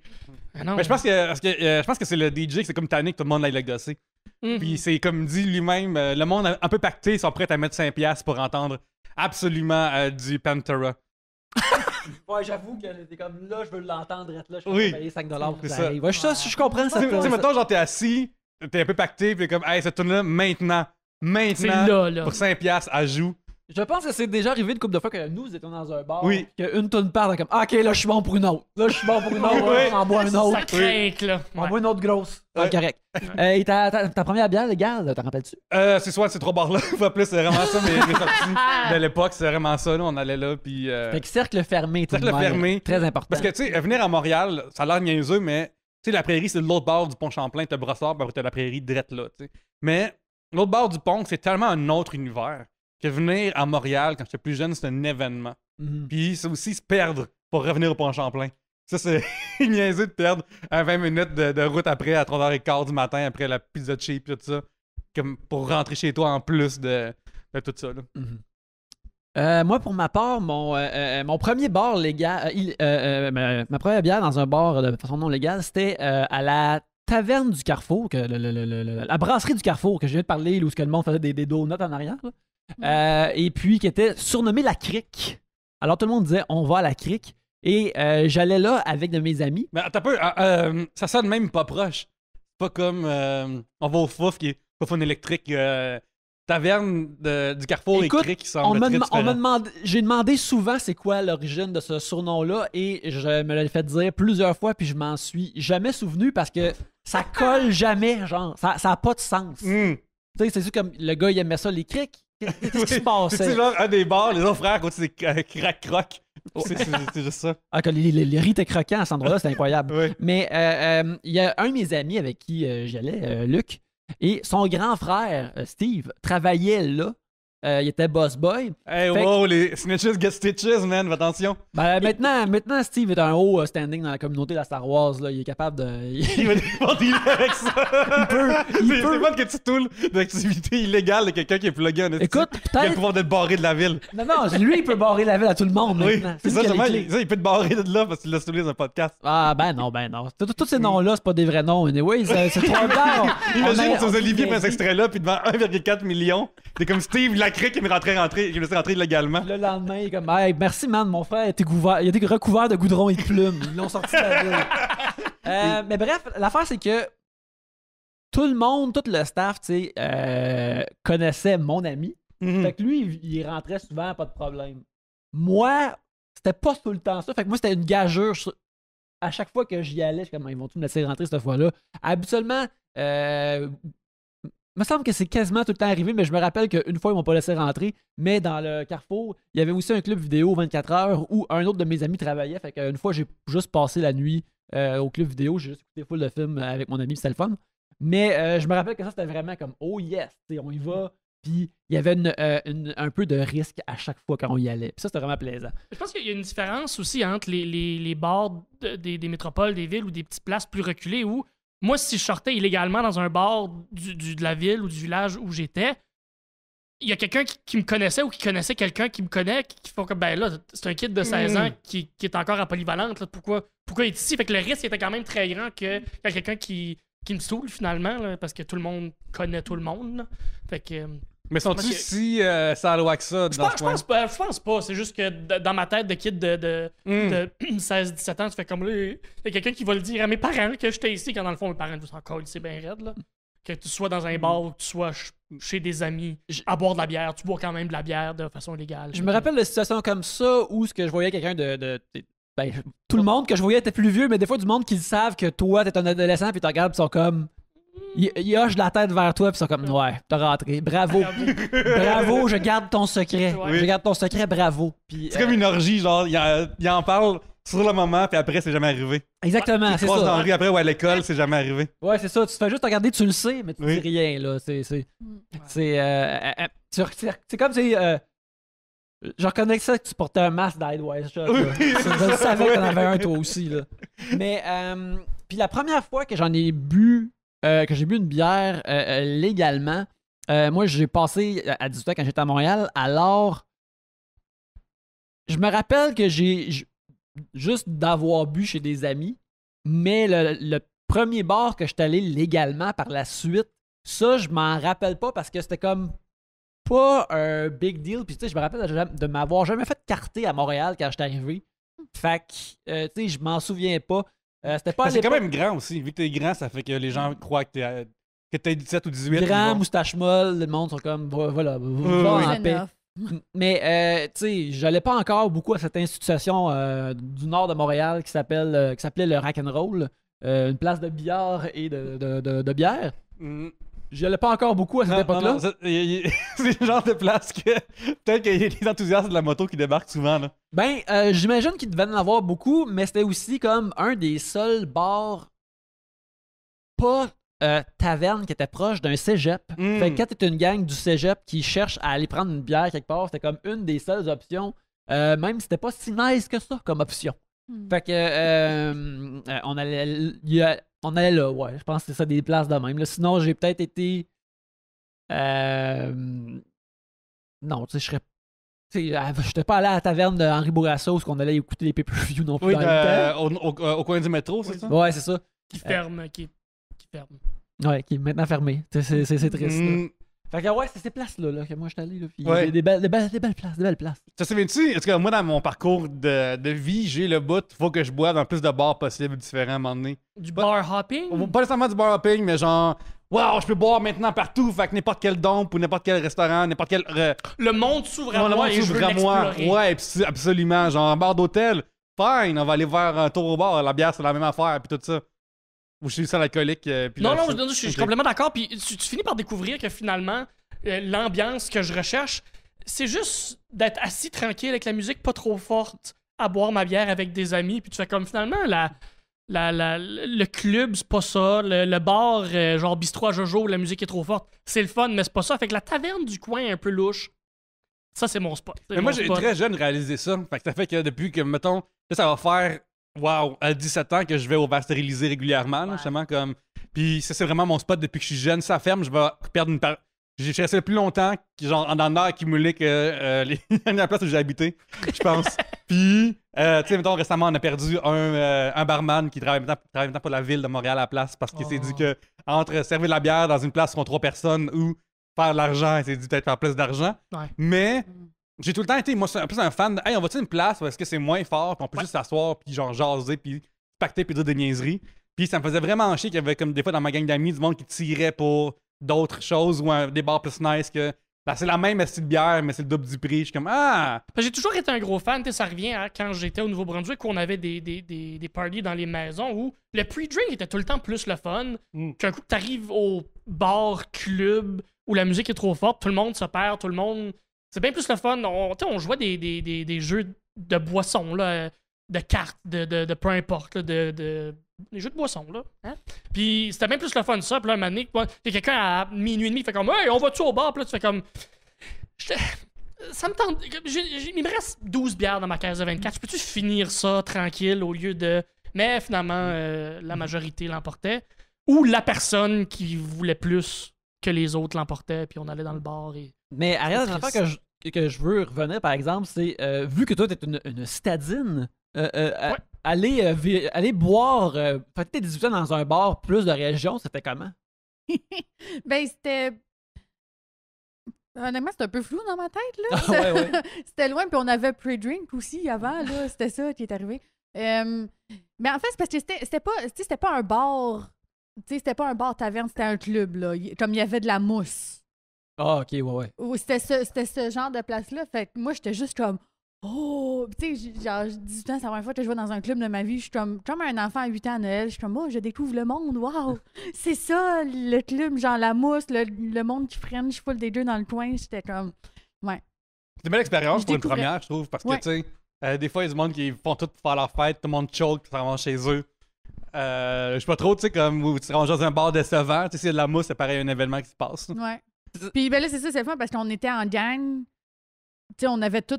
ah Mais je pense que, que, euh, je pense que c'est le DJ c'est comme tanné tout le monde a le gosser. Mhm. Puis c'est comme dit lui-même, euh, le monde un peu pacté sont prêts à mettre 5$ pour entendre absolument euh, du Pantera. ouais, j'avoue que t'es comme là, je veux l'entendre être là, je peux payer 5$ pour ça. Ouais, je, comprends ça. Tu sais, mettons, genre, t'es assis, t'es un peu pacté, puis comme, hey, cette tune là maintenant, maintenant, pour 5$, à joue. Je pense que c'est déjà arrivé une couple de fois que nous étions dans un bar. Qu'une tonne parle comme Ok, là, je suis bon pour une autre. Là, je suis bon pour une autre. oui. En bois une autre. Ça craque, là. En bois une autre grosse. Ouais. correct. euh, et ta, ta, première bière, légale, gars, t'en rappelles-tu euh, C'est soit ces trois bars-là. Pas plus, c'est vraiment ça. Mais de l'époque, c'est vraiment ça. Là, on allait là. Puis, euh, Fait que cercle fermé, tout Cercle fermé. Très important. Parce que, tu sais, venir à Montréal, ça a l'air niaiseux, mais tu sais, la prairie, c'est l'autre bord du pont Champlain. T'as Brossard, puis ben, t'as la prairie drette là. sais. Mais l'autre bord du pont, c'est tellement un autre univers que venir à Montréal quand j'étais plus jeune, c'est un événement. Mhm. Puis c'est aussi se perdre pour revenir au Pont-Champlain. Ça, c'est niaiser de perdre à 20 minutes de, route après, à 3h15 du matin, après la pizza cheap et tout ça, comme pour rentrer chez toi en plus de, tout ça. Mhm. Euh, moi, pour ma part, mon, euh, euh, mon premier bar légal, ma, première bière dans un bar de façon non légale, c'était à la taverne du Carrefour, la brasserie du Carrefour, que je viens de parler, où ce le monde faisait des, des donuts en arrière. Euh, et puis qui était surnommé la crique. Alors tout le monde disait on va à la crique. Et euh, j'allais là avec de mes amis. Mais attends un peu, euh, ça sonne même pas proche. Pas comme on va au fouf qui est électrique. Taverne du Carrefour Écoute, qui semble on J'ai demandé souvent c'est quoi l'origine de ce surnom-là et je me l'ai fait dire plusieurs fois puis je m'en suis jamais souvenu parce que ça colle jamais, genre. Ça n'a pas de sens. Hmm. Tu sais, c'est sûr comme le gars il aimait ça, les Criques Qu'est-ce qui se passe? C'est là un des bars, les autres frères, quand c'est crac-croc. C'est juste ça. Ah, les, les, croquants à cet endroit-là, c'est incroyable. Mais euh, euh, il y a un de mes amis avec qui euh, j'allais, Luc, et son grand frère, Steve, travaillait là euh, il était boss boy. Hey, wow, les snitches get stitches, man, attention. Ben, euh, maintenant, maintenant, Steve est un haut euh, standing dans la communauté de la Star Wars. Là. Il est capable de. il va défendre avec ça. il peut. Il peut... C'est pas que tu toules d'activité illégale de quelqu'un qui est plugué Écoute, peut-être. Il va pouvoir d'être barré de la ville. Non, non, lui, il peut barrer la ville à tout le monde maintenant. C'est ça, ça, il peut te barrer de là parce qu'il l'a souligné dans un podcast. Ah, ben non, ben non. Tous ces noms-là, c'est pas des vrais noms. Anyway, c'est trop tard. Imagine, si Olivier prend cet extrait-là, puis devant 1,4 million, t'es comme Steve, la sacré qui me rentrait rentré, qui rentrer Le lendemain, il est comme, hey, merci, man, mon frère était couvert. Il était recouvert de goudron et de plumes. Ils l'ont sorti de la ville. Euh, mais bref, l'affaire, c'est que tout le monde, tout le staff, tu sais, euh, connaissait mon ami. Mhm. Fait que lui, il rentrait souvent, pas de problème. Moi, c'était pas tout le temps ça. Fait que moi, c'était une gageure. À chaque fois que j'y allais, je suis comme, ils vont tous me laisser rentrer cette fois-là? Habituellement, euh, il me semble que c'est quasiment tout le temps arrivé, mais je me rappelle qu'une fois, ils m'ont pas laissé rentrer. Mais dans le Carrefour, il y avait aussi un club vidéo 24 heures où un autre de mes amis travaillait. Fait qu'une fois, j'ai juste passé la nuit euh, au club vidéo. J'ai juste écouté full de films euh, avec mon ami, c'était le fun. Mais euh, je me rappelle que ça, c'était vraiment comme Oh yes, on y va. Puis il y avait un peu de risque à chaque fois quand on y allait. Puis ça, c'était vraiment plaisant. Je pense qu'il y a une différence aussi entre les, bords des, des, métropoles, des villes ou des petites places plus reculées où moi, si je sortais illégalement dans un bar du, de la ville ou du village où j'étais, il y a quelqu'un qui, me connaissait ou qui connaissait quelqu'un qui me connaît, qui, font comme, ben là, c'est un kid de 16 hmm. ans qui, est encore à polyvalente, pourquoi, pourquoi il est ici? Fait que le risque était quand même très grand qu'il y quelqu'un qui, qui me saoule finalement, parce que tout le monde connaît tout le monde. Fait que. Euh, mais sont-ils si euh, salois que ça? Je pense, pas, je pense pas. C'est juste que dans ma tête de kid de, 16-17 hmm. ans, tu fais comme là. Il y a quelqu'un qui va le dire à mes parents que j'étais ici, quand dans le fond, mes parents vous encore c'est bien raide. Là. Que tu sois dans un hmm. bar ou que tu sois chez des amis à boire de la bière, tu bois quand même de la bière de façon légale. Je me rappelle de situations comme ça où ce que je voyais quelqu'un de, ben, tout le monde que je voyais était plus vieux, mais des fois, du monde qui savent que toi, t'es un adolescent, puis tu regardes, ils sont comme. Il hoche la tête vers toi, puis ils sont comme, ouais, t'as rentré. Bravo. bravo, je garde ton secret. Je garde ton secret, bravo. C'est comme euh, une orgie, genre, il en, en parle sur le moment, puis après, c'est jamais arrivé. Exactement, c'est ça. dans après ou à l'école, c'est jamais arrivé. Ouais, c'est ça. Tu te fais juste regarder, tu le sais, mais tu dis rien, là. C'est. C'est. Mm. Euh, euh, c'est comme si. Euh, je reconnais ça que tu portais un masque d'Idewise Shot. je savais que t'en avais un, toi aussi, là. Mais. puis la première fois que j'en ai bu euh, que j'ai bu une bière euh, euh, légalement. moi, j'ai passé à 18 ans quand j'étais à Montréal. Alors, je me rappelle que j'ai juste d'avoir bu chez des amis, mais le, premier bar que j'étais allé légalement par la suite, ça, je m'en rappelle pas parce que c'était comme pas un big deal. Puis, tu sais, je me rappelle de m'avoir jamais fait carter à Montréal quand j'étais arrivé. Hmm. Fait que, tu sais, je m'en souviens pas. Euh, c'était pas. C'est quand même grand aussi. Vu que t'es grand, ça fait que les gens croient que t'es. Que t'es 17 ou 18. Grand, moustache molle, le monde sont comme, voilà, vous en paix. Mais, euh, tu sais, j'allais pas encore beaucoup à cette institution euh, du nord de Montréal qui s'appelle euh, qui s'appelait le Rock'n'Roll, une place de billard et de, de, de, bière. Mm allais pas encore beaucoup à cette époque-là. C'est le genre de place que peut-être qu'il y a des enthousiastes de la moto qui débarquent souvent. Là. Ben, euh, j'imagine qu'ils devaient en avoir beaucoup, mais c'était aussi comme un des seuls bars pas euh, taverne qui était proche d'un cégep. Hmm. Fait que quand t'es une gang du cégep qui cherche à aller prendre une bière quelque part, c'était comme une des seules options. Euh, même c'était pas si nice que ça comme option. Hmm. Fait que euh, on allait. a on allait là, ouais. Je pense que c'est ça, des places de même. sinon, j'ai peut-être été. Euh... Non, tu sais, je serais. Ah, je n'étais pas allé à la taverne de Henri Bourassa où on allait écouter les pay-per-views non plus. dans le euh, Au, coin du métro, c'est ça? Ouais, c'est ça. Qui ferme, qui, ferme. Ouais, qui est maintenant fermé. C'est triste. Mm, fait que ouais, c'est ces places-là que moi je suis allé. des, belles, des, des, belles, places, des belles places. tu En tout cas, moi, dans mon parcours de, vie, j'ai le but, faut que je boive dans plus de bars possibles différents à un moment donné. Du bar hopping? Pas nécessairement du bar hopping, mais genre, Wow, je peux boire maintenant partout, fait que n'importe quel don ou n'importe quel restaurant, n'importe quel. Le monde s'ouvre à moi. Le monde s'ouvre à moi. Ouais, absolument. Genre, un bar d'hôtel, fine, on va aller voir un tour au bar, la bière c'est la même affaire, puis tout ça. Ou je suis sans la euh, non, non, je, suis complètement d'accord. Puis tu, finis par découvrir que finalement, euh, l'ambiance que je recherche, c'est juste d'être assis tranquille avec la musique pas trop forte, à boire ma bière avec des amis. Puis tu fais comme finalement, la, le club, c'est pas ça. Le, bar, euh, genre bistrot à Jojo, la musique est trop forte, c'est le fun, mais c'est pas ça. Fait que la taverne du coin est un peu louche. Ça, c'est mon spot. Mais moi, j'ai très jeune réalisé ça. Fait que ça fait que depuis que, mettons, ça va faire wow, à 17 ans que je vais au verre stérilisé régulièrement, justement, comme. Puis ça, c'est vraiment mon spot depuis que je suis jeune. Ça ferme, je vais perdre une part. J'ai resté plus longtemps, genre, en a accumulé que euh, les... la place où j'ai habité, je pense. Puis, euh, tu sais, mettons, récemment, on a perdu un, euh, un barman qui travaille maintenant, pour la ville de Montréal à la place parce qu'il s'est dit oh. que entre servir de la bière dans une place où trois personnes ou faire de l'argent, il s'est dit peut-être faire plus d'argent. Mais mm. J'ai tout le temps été, moi, un plus un fan hey, on va-tu une place est-ce que c'est moins fort, puis on peut juste s'asseoir, puis genre jaser, puis pacter, puis dire des niaiseries. Puis ça me faisait vraiment chier qu'il y avait, comme des fois, dans ma gang d'amis, du monde qui tirait pour d'autres choses ou un, des bars plus nice que. Ben, c'est la même estime de bière, mais c'est le double du prix. Je suis comme, ah! J'ai toujours été un gros fan. Ça revient à quand j'étais au Nouveau-Brunswick, où on avait des, des, des, parties dans les maisons où le pre-drink était tout le temps plus le fun. Mm. Qu'un coup, t'arrives au bar, club, où la musique est trop forte, tout le monde se perd, tout le monde c'est bien plus le fun. On, on jouait des, jeux de boissons, là, euh, de cartes, de, de, peu importe, de, des jeux de boissons. Là, hein? Puis c'était bien plus le fun, ça. Puis là, un moment quelqu'un à minuit et demi fait comme Hey, on va-tu au bar? Puis là, tu fais comme. ça me tente. il me reste 12 bières dans ma case de 24. Peux-tu finir ça tranquille au lieu de. Mais finalement, euh, la majorité l'emportait. Ou la personne qui voulait plus que les autres l'emportait, puis on allait dans le bar et mais Ariel, la que je, que je veux revenir, par exemple, c'est euh, vu que toi, t'es une, une stadine, euh, euh, aller, aller boire, peut tes 18 ans dans un bar plus de région, c'était comment? ben, c'était. Honnêtement, c'était un peu flou dans ma tête, là. c'était loin, puis on avait pre-drink aussi avant, là. C'était ça qui est arrivé. Mais en fait, c'est parce que c'était, c'était pas, c'était pas un bar. sais c'était pas un bar taverne, c'était un club, là. Comme il y avait de la mousse. Ah, OK, ouais, ouais. C'était ce, c'était ce genre de place-là. Fait moi, j'étais juste comme. Oh, tu sais, genre, 18 ans, c'est la première fois que je vois dans un club de ma vie. Je suis comme, comme un enfant à 8 ans à Noël. Je suis comme, oh, je découvre le monde. Waouh! c'est ça, le club, genre la mousse, le, le monde qui freine. Je suis des deux dans le coin. J'étais comme, ouais. C'est une belle expérience pour une première, je trouve, parce que, tu sais, euh, des fois, il y a du monde qui font tout pour faire leur fête, tout le monde choke, qui ça rentre chez eux. Euh, je sais pas trop, tu sais, comme où tu rentres dans un bar décevant, tu sais, de la mousse, c'est pareil, un événement qui se passe. Ouais. Puis ben là, c'est ça, c'est le fun parce qu'on était en gang. Tu sais, on avait tout.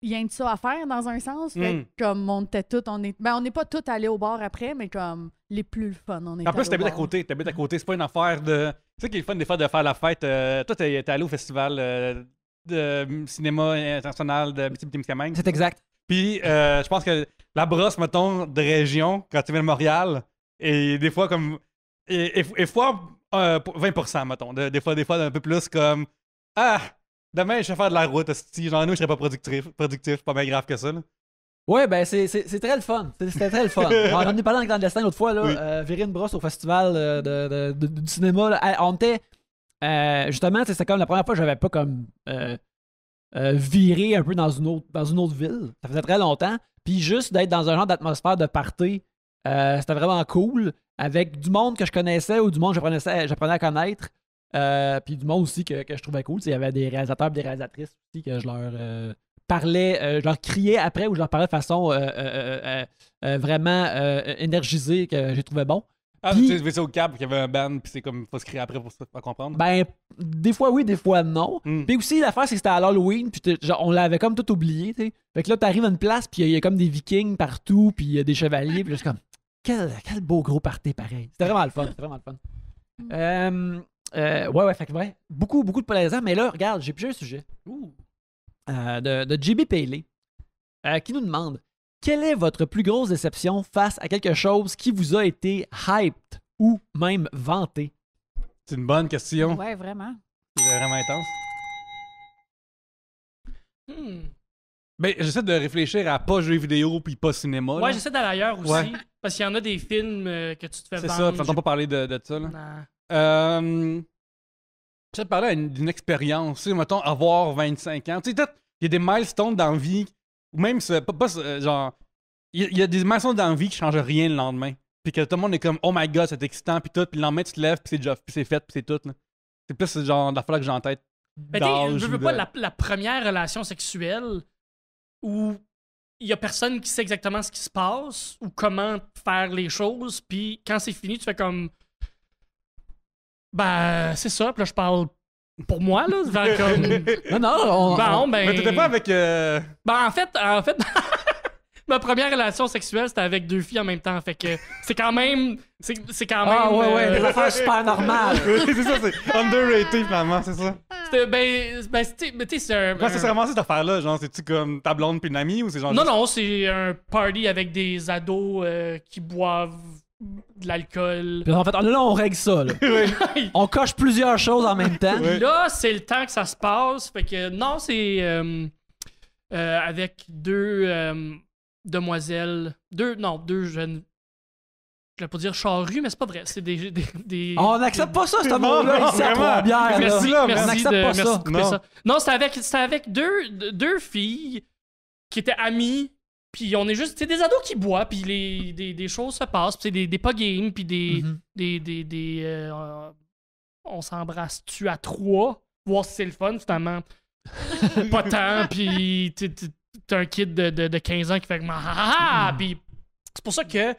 Il de ça à faire dans un sens. Hmm. comme on était tout, On est... Ben, on n'est pas tous allés au bar après, mais comme les plus fun, on En plus, t'habites à côté. T'habites à côté. C'est pas une affaire de. Tu sais qu'il est fun des fois de faire la fête. Euh, toi, t'es allé au festival euh, de cinéma international de Miscamingue. C'est exact. Puis euh, je pense que la brosse, mettons, de région, quand tu viens à Montréal, et des fois comme. Et, et, et fois 20%, euh, mettons. des fois, des fois, un peu plus comme Ah, demain, je vais faire de la route. Si j'en ai, je serais pas productif, productif, pas bien grave que ça. Là. Ouais, ben c'est très le fun. C'était très le fun. on en a parlé dans clandestin l'autre fois, là. Oui. Euh, Virine Brosse au festival euh, de, du cinéma. On était. justement, c'était comme la première fois que j'avais pas comme viré un peu dans une, autre, dans une autre ville. Ça faisait très longtemps. Puis juste d'être dans un genre d'atmosphère de party, c'était vraiment cool avec du monde que je connaissais ou du monde que j'apprenais à connaître. Euh, puis du monde aussi que, je trouvais cool. Il y avait des réalisateurs des réalisatrices aussi que je leur euh, parlais, euh, je leur criais après ou je leur parlais de façon vraiment énergisée que j'ai trouvé bon. Ah, tu vais ça au Cap, qu'il y avait un band, puis c'est comme, faut se crier après pour faire comprendre? Ben, des fois oui, des fois non. Hmm. Puis aussi, l'affaire, c'est que c'était à l'Halloween, puis on l'avait comme tout oublié, tu sais. Fait que là, t'arrives à une place, puis il y, a comme des vikings partout, puis il y a des chevaliers, puis juste comme, quel, beau gros party pareil. C'était vraiment le fun. C'était vraiment le fun. Mm. Euh, euh, ouais, ouais, fait que vrai. Beaucoup, beaucoup de plaisir, mais là, regarde, j'ai plusieurs sujets. Euh, de, de JB Paley, euh, qui nous demande quelle est votre plus grosse déception face à quelque chose qui vous a été hyped ou même vanté? C'est une bonne question. Ouais, vraiment. C'est vraiment intense. Hmm. Ben, j'essaie de réfléchir à pas jeux vidéo puis pas cinéma. Ouais, j'essaie d'aller ailleurs aussi. Parce qu'il y en a des films euh, que tu te fais C'est ça, tu entends pas parler de, de ça. Là. Non. Euh, j'essaie de parler d'une expérience. tu sais, Mettons, avoir 25 ans. Tu sais, peut-être, il y a des milestones dans vie. Ou même, c'est pas, pas euh, genre, il y a- des milestones dans vie qui changent rien le lendemain. Puis que tout le monde est comme, oh my god, c'est excitant, puis tout. Puis le lendemain, tu te lèves, puis c'est déjà, puis c'est fait, puis c'est tout. là. C'est plus ce genre d'affaires que j'ai en tête. Ben, tu je veux pas la première relation sexuelle, où il n'y a personne qui sait exactement ce qui se passe ou comment faire les choses. Puis quand c'est fini, tu fais comme. Ben, c'est ça. Puis là, je parle pour moi, là. Comme... non, non, on. ben. ben t'étais pas avec. Euh, ben, en fait, en fait. ma première relation sexuelle, c'était avec deux filles en même temps. Fait que c'est quand même. C'est quand ah, même. Ah ouais, ouais, des euh, affaires super normales. c'est ça, c'est underrated, finalement, c'est ça. Ben, ben tu sais, c'est un. Moi, c'est vraiment cette affaire-là, genre, c'est-tu comme ta blonde puis une amie ou c'est genre. Non, non, c'est un party avec des ados euh, qui boivent de l'alcool. En fait, là, ah, on règle ça. Là. on coche plusieurs choses en même temps. Là, c'est le temps que ça se passe. Fait que non, c'est euh, avec deux demoiselles, deux, non, deux jeunes. Je vais pas dire charrues, mais c'est pas vrai. C'est des, ah, On n'accepte pas ça, c'est un mot-là, Merci, on n'accepte pas ça. Non. c'est Non, avec, avec deux, deux- filles qui étaient amies. Puis on est juste. C'est des ados qui boivent, puis les, des, des choses se passent. c'est des, pas games, puis mm-hmm. des. des, des, des, euh, on s'embrasse-tu à trois, voir si c'est le fun finalement. pas tant, puis t'as un kid de, 15 ans qui fait comme « ah, ah, ah, ah hmm. Puis c'est pour ça que.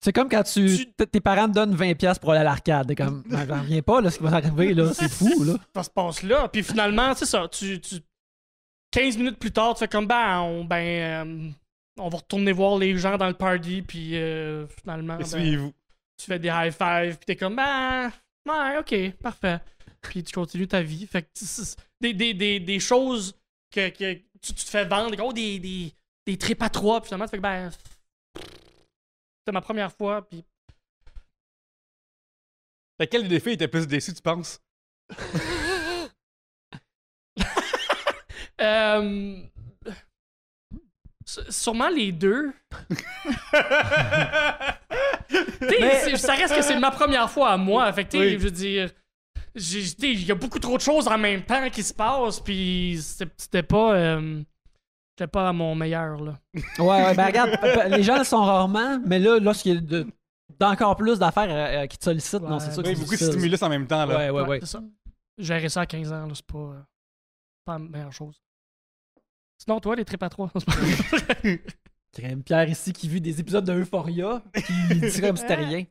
C'est comme quand tu, tes parents te donnent 20$ pour aller à l'arcade. comme, j'en reviens pas, là, ce qui va arriver, là. C'est fou, là. Ça se passe là. Puis finalement, c'est ça. Tu, 15 minutes plus tard, tu fais comme, ben, on, ben, euh, on va retourner voir les gens dans le party. Puis euh, finalement. Ben, tu fais des high five. Puis t'es comme, ben, ok, parfait. Puis tu continues ta vie. Fait que des, des, des, choses que tu, te fais vendre des, des, des tripes à trois, puis finalement, tu fais que ben. C'était ma première fois, puis. Fait quel défi était plus déçu, tu penses? Euh, sûrement les deux. Ça reste que c'est ma première fois à moi, fait que je veux dire il y a beaucoup trop de choses en même temps qui se passent, puis c'était pas. Euh, pas à mon meilleur, là. Ouais, ouais, ben regarde, les gens sont rarement, mais là, lorsqu'il y a encore plus d'affaires euh, euh, qui te sollicitent, ouais, non, c'est ça que beaucoup de stimulus en même temps, là. Ouais, ouais, ouais. Gérer ça à 15 ans, là, c'est pas, pas la meilleure chose. Sinon, toi, les tripes à trois, c'est Pierre ici qui vit des épisodes d'euphoria qui dit comme c'était ah. rien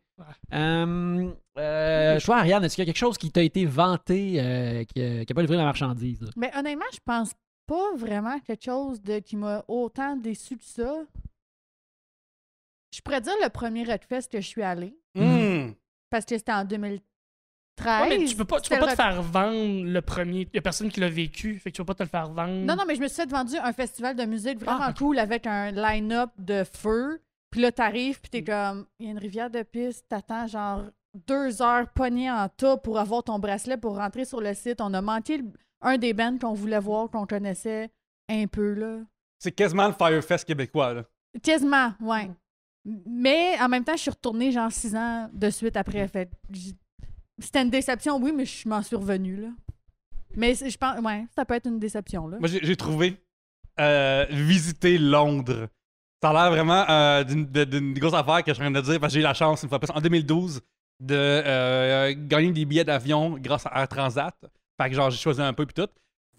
je hum, euh, Ariane, est-ce qu'il y a quelque chose qui t'a été vanté euh, qui n'a euh, pas livré la marchandise? Mais honnêtement, je pense pas vraiment quelque chose de, qui m'a autant déçu de ça. Je pourrais dire le premier Rockfest que je suis allé. Mmh. parce que c'était en 2013. mais tu peux pas, peux pas te faire vendre le premier. Il y a personne qui l'a vécu, fait que tu peux pas te le faire vendre. Non, non, mais je me suis fait vendu un festival de musique vraiment ah, cool avec un line-up de feu. Puis là, t'arrives, puis t'es mm. comme, il y a une rivière de piste, t'attends genre deux heures pognée en tas pour avoir ton bracelet pour rentrer sur le site. On a manqué un des bands qu'on voulait voir, qu'on connaissait un peu, là. C'est quasiment le Firefest québécois, là. Quasiment, ouais. Mm. Mais en même temps, je suis retourné genre six ans de suite après. Mm. Fait, c'était une déception, oui, mais je m'en suis revenue, là. Mais je pense, ouais, ça peut être une déception, là. Moi, j'ai trouvé euh, visiter Londres ça a l'air vraiment euh, d'une grosse affaire que je suis en de dire, parce que j'ai eu la chance, une fois plus, en 2012, de euh, gagner des billets d'avion grâce à Air Transat. Fait que genre, j'ai choisi un peu, puis tout.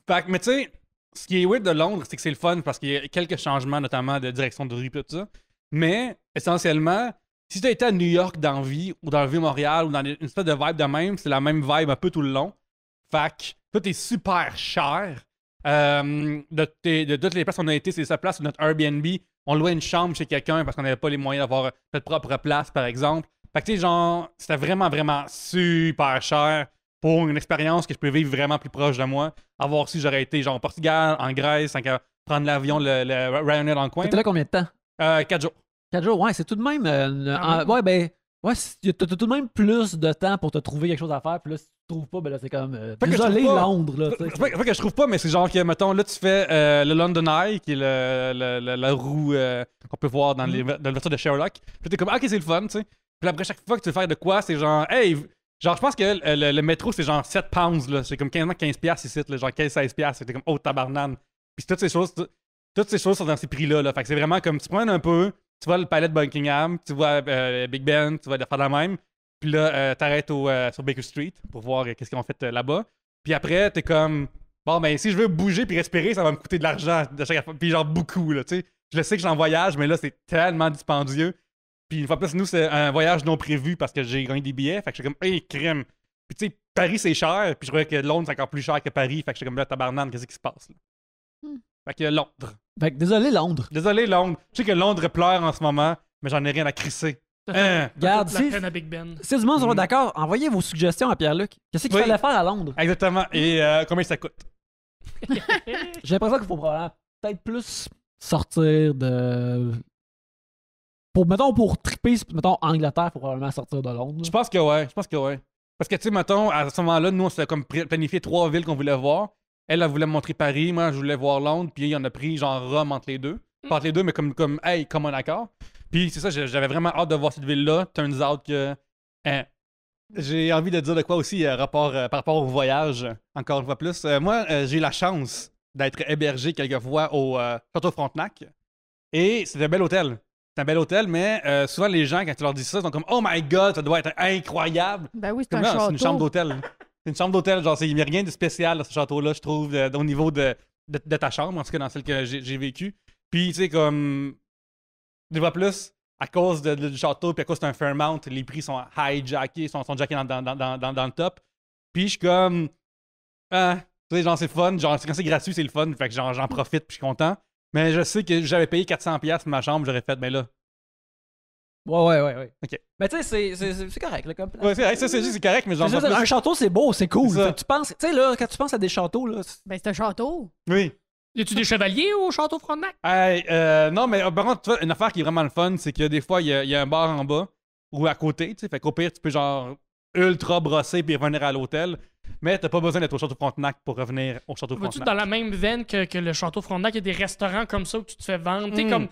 Fait mais tu sais, ce qui est weird de Londres, c'est que c'est le fun, parce qu'il y a quelques changements, notamment de direction de rue, et tout ça. Mais, essentiellement, si tu été à New York dans vie, ou dans vie montréal ou dans une espèce de vibe de même, c'est la même vibe un peu tout le long. Fait que, tout est super cher, euh, de, toutes les places où on a été, c'est sa place, notre Airbnb. On louait une chambre chez quelqu'un parce qu'on n'avait pas les moyens d'avoir notre propre place, par exemple. Fait que, tu sais, genre, c'était vraiment, vraiment super cher pour une expérience que je pouvais vivre vraiment plus proche de moi. Avoir si j'aurais été, genre, au Portugal, en Grèce, sans prendre l'avion, le, le, Ryanair dans le coin. T'étais là combien de temps? Euh, quatre jours. Quatre jours, ouais, c'est tout de même. Euh, ah ouais, ben, ouais, t'as tout de même plus de temps pour te trouver quelque chose à faire. Puis trouve pas, ben là, c'est comme. Euh, désolé, Londres, là. C'est pas, que je trouve pas, mais c'est genre que, mettons, là, tu fais euh, le London Eye, qui est la roue euh, qu'on peut voir dans, mm. les, dans de Sherlock. Puis t'es comme, ah, ok, c'est le fun, tu sais. Puis après, chaque fois que tu veux faire de quoi, c'est genre, hey, genre, je pense que euh, le, métro, c'est genre 7 pounds, là. C'est comme 15, 15 piastres ici, là, genre 15, 16 piastres. T'es comme, oh, tabarnane. Puis toutes ces choses, toutes ces choses sont dans ces prix-là, là. Fait que c'est vraiment comme, tu prends un peu, tu vois le palais de Buckingham, tu vois Big Ben, tu vois faire la même. Puis là, euh, t'arrêtes euh, sur Baker Street pour voir euh, qu'est-ce qu'ils ont fait là-bas. Puis après, t'es comme, bon, ben si je veux bouger puis respirer, ça va me coûter de l'argent de chaque fois. Puis genre beaucoup, là, tu sais. Je le sais que j'en voyage, mais là, c'est tellement dispendieux. Puis une fois plus, nous, c'est un voyage non prévu parce que j'ai gagné des billets. Fait que je suis comme, hey, crème. Puis tu sais, Paris, c'est cher. Puis je croyais que Londres, c'est encore plus cher que Paris. Fait que je suis comme, là, tabarnane, qu'est-ce qui se passe? Là? Hmm. Fait que Londres. Fait que désolé, Londres. Désolé, Londres. Je sais que Londres pleure en ce moment, mais j'en ai rien à crisser. Euh, Garde, si, Big ben. si du monde sont mm-hmm. d'accord, envoyez vos suggestions à Pierre-Luc. Qu'est-ce qu'il fallait faire à Londres? Exactement. Et euh, combien ça coûte? J'ai l'impression qu'il faut probablement peut-être plus sortir de. Pour, mettons, pour triper, mettons, Angleterre, il faut probablement sortir de Londres. Je pense que ouais. Parce que, tu sais, mettons, à ce moment-là, nous, on s'est planifié trois villes qu'on voulait voir. Elle, elle voulait montrer Paris. Moi, je voulais voir Londres. Puis, en a pris, genre, Rome entre les deux. Pas mm. entre les deux, mais comme, comme hey, comme un accord. Puis c'est ça, j'avais vraiment hâte de voir cette ville-là. Turns out que. Hein. j'ai envie de dire de quoi aussi euh, euh, par rapport au voyage, encore une fois plus. Euh, moi, j'ai la chance d'être hébergé quelquefois au Château Frontenac. Et c'est un bel hôtel. C'est un bel hôtel, mais souvent les gens, quand tu leur dis ça, sont comme Oh my god, ça doit être incroyable. Ben oui, c'est un château. C'est une chambre d'hôtel. c'est une chambre d'hôtel. Genre, il n'y a rien de spécial dans ce château-là, je trouve, au niveau de, de, de, ta chambre, en tout cas dans celle que j'ai vécue. Puis, tu sais, comme des fois plus, à cause du château, puis à cause d'un Fairmount, les prix sont hijackés, sont, sont jackés dans, le top. Puis je suis comme. Hein, tu sais, genre, c'est fun. Genre, quand c'est gratuit, c'est le fun. Fait que j'en profite, puis je suis content. Mais je sais que j'avais payé 400$ pour ma chambre, j'aurais fait, ben là. Ouais, ouais, ouais. ouais. OK. Mais tu sais, c'est correct, là, comme. Ouais, c'est ça, c'est correct, mais genre. un château, c'est beau, c'est cool. Tu penses, tu sais, là, quand tu penses à des châteaux, là. Ben, c'est un château. Oui. Y tu des chevaliers au château Frontenac? Euh, non, mais euh, par contre, une affaire qui est vraiment le fun, c'est que des fois, il y, a un bar en bas ou à côté, tu sais. Fait qu'au pire, tu peux genre ultra brosser puis revenir à l'hôtel. Mais t'as pas besoin d'être au château Frontenac pour revenir au château Frontenac. tu dans la même veine que, le château Frontenac, il y a des restaurants comme ça où tu te fais vendre. Tu mm. comme.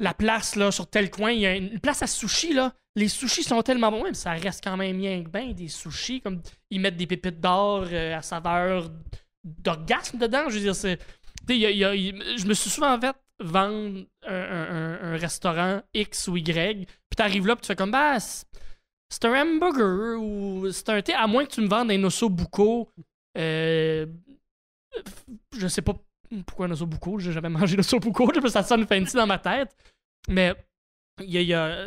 la place là, sur tel coin, il y a une place à sushis, là. Les sushis sont tellement bons, mais ça reste quand même bien ben des sushis. Comme ils mettent des pépites d'or euh, à saveur d'orgasme dedans. Je veux dire, c'est. Tu sais, je me suis souvent fait vendre un, restaurant X ou Y, puis t'arrives là, puis tu fais comme, bah, c'est un hamburger ou c'est un thé, à moins que tu me vendes un osso buco. Euh, je sais pas pourquoi un osso buco, j'ai jamais mangé d'osso buco, ça sonne fancy dans ma tête, mais. Y a,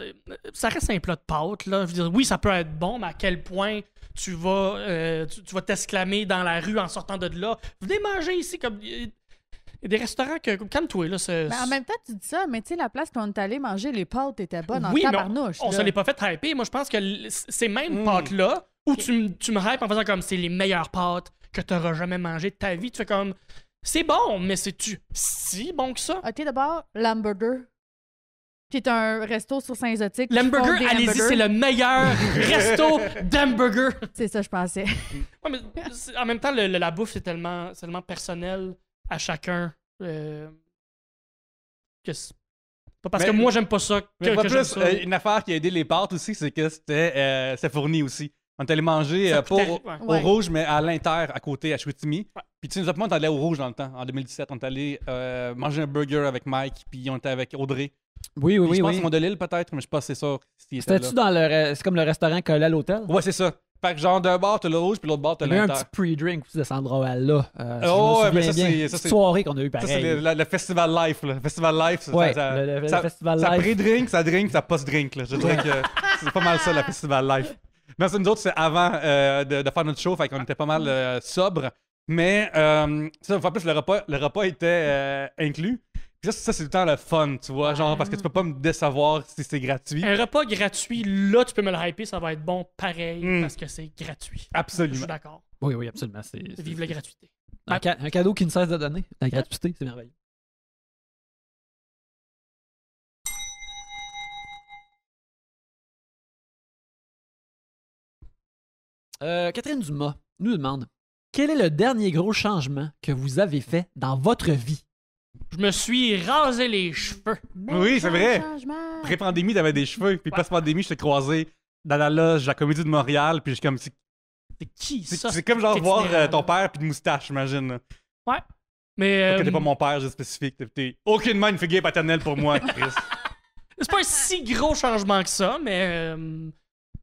ça reste un plat de pâte là. Je veux dire, oui, ça peut être bon, mais à quel point tu vas euh, tu, vas t'exclamer dans la rue en sortant de là. Venez manger ici comme il y a des restaurants que. comme toi là. C'est, ben, en même temps, tu dis ça, mais tu sais, la place qu'on est allé manger, les pâtes étaient bonnes en oui, mais on, pas fait hyper. Moi, je pense que ces mêmes hmm. pâtes-là, où tu, me hypes en faisant comme c'est les meilleures pâtes que tu auras jamais mangé de ta vie, tu fais comme. C'est bon, mais c'est-tu si bon que ça? Ok, d'abord, l'hamburger qui est un resto sur Saint-Zotique. L'hamburger, allez-y, c'est le meilleur resto d'hamburger. C'est ça, je pensais. en même temps, la bouffe, c'est tellement, personnel à chacun. Euh, parce que moi, j'aime pas ça. Euh, une affaire qui a aidé les pâtes aussi, c'est que c'était euh, fourni aussi. On est manger euh, pas au, rouge, mais à l'inter, à côté, à Chouitimi. Puis tu sais, nous autres, on est au rouge dans le temps, en 2017. On est allé manger un burger avec Mike, puis on était avec Audrey. Oui, oui, oui. Je pense de Mondelil peut-être, mais je sais pas assez sûr. ça. C'était-tu dans le. C'est comme le restaurant collé à l'hôtel? Ouais, c'est ça. Fait que genre d'un bar, t'as le rouge, puis l'autre bar, t'as Il y a un petit pre-drink aussi de Sandra là. Euh, Oh, ouais, mais ça, c'est- une soirée qu'on a eu pareil. Ça, c'est le, Festival Life. Là. Le Festival Life, ça, Ouais, ça, le- Festival Life. ça- pre drink ça drink, ça post-drink. là. Je dirais que c'est pas mal ça, le Festival Life. Mais c'est nous autres, c'est avant euh, de, de faire notre show, fait qu'on était pas mal euh, sobre. Mais euh, ça, en plus, le repas, le repas était inclus. Juste ça, c'est tout le temps le fun, tu vois, genre, parce que tu peux pas me décevoir si c'est gratuit. Un repas gratuit, là, tu peux me le hyper, ça va être bon pareil, hmm. parce que c'est gratuit. Absolument. Je suis d'accord. Oui, oui, absolument. Vive la gratuité. Un, un, cadeau qui ne cesse de donner, la gratuité, c'est merveilleux. Euh, Catherine Dumas nous demande Quel est le dernier gros changement que vous avez fait dans votre vie je me suis rasé les cheveux. oui, c'est vrai. Pré-pandémie, t'avais des cheveux. Puis post-pandémie, je t'ai croisé dans la loge de la Comédie de Montréal. Puis j'ai suis comme. C'est qui ça? C'est comme genre voir euh, ton père puis de moustache, j'imagine. Ouais. Mais. Euh, t'es pas mon père, j'ai spécifique. T'es aucunement une figure paternelle pour moi, Chris. c'est pas un si gros changement que ça, mais. Euh,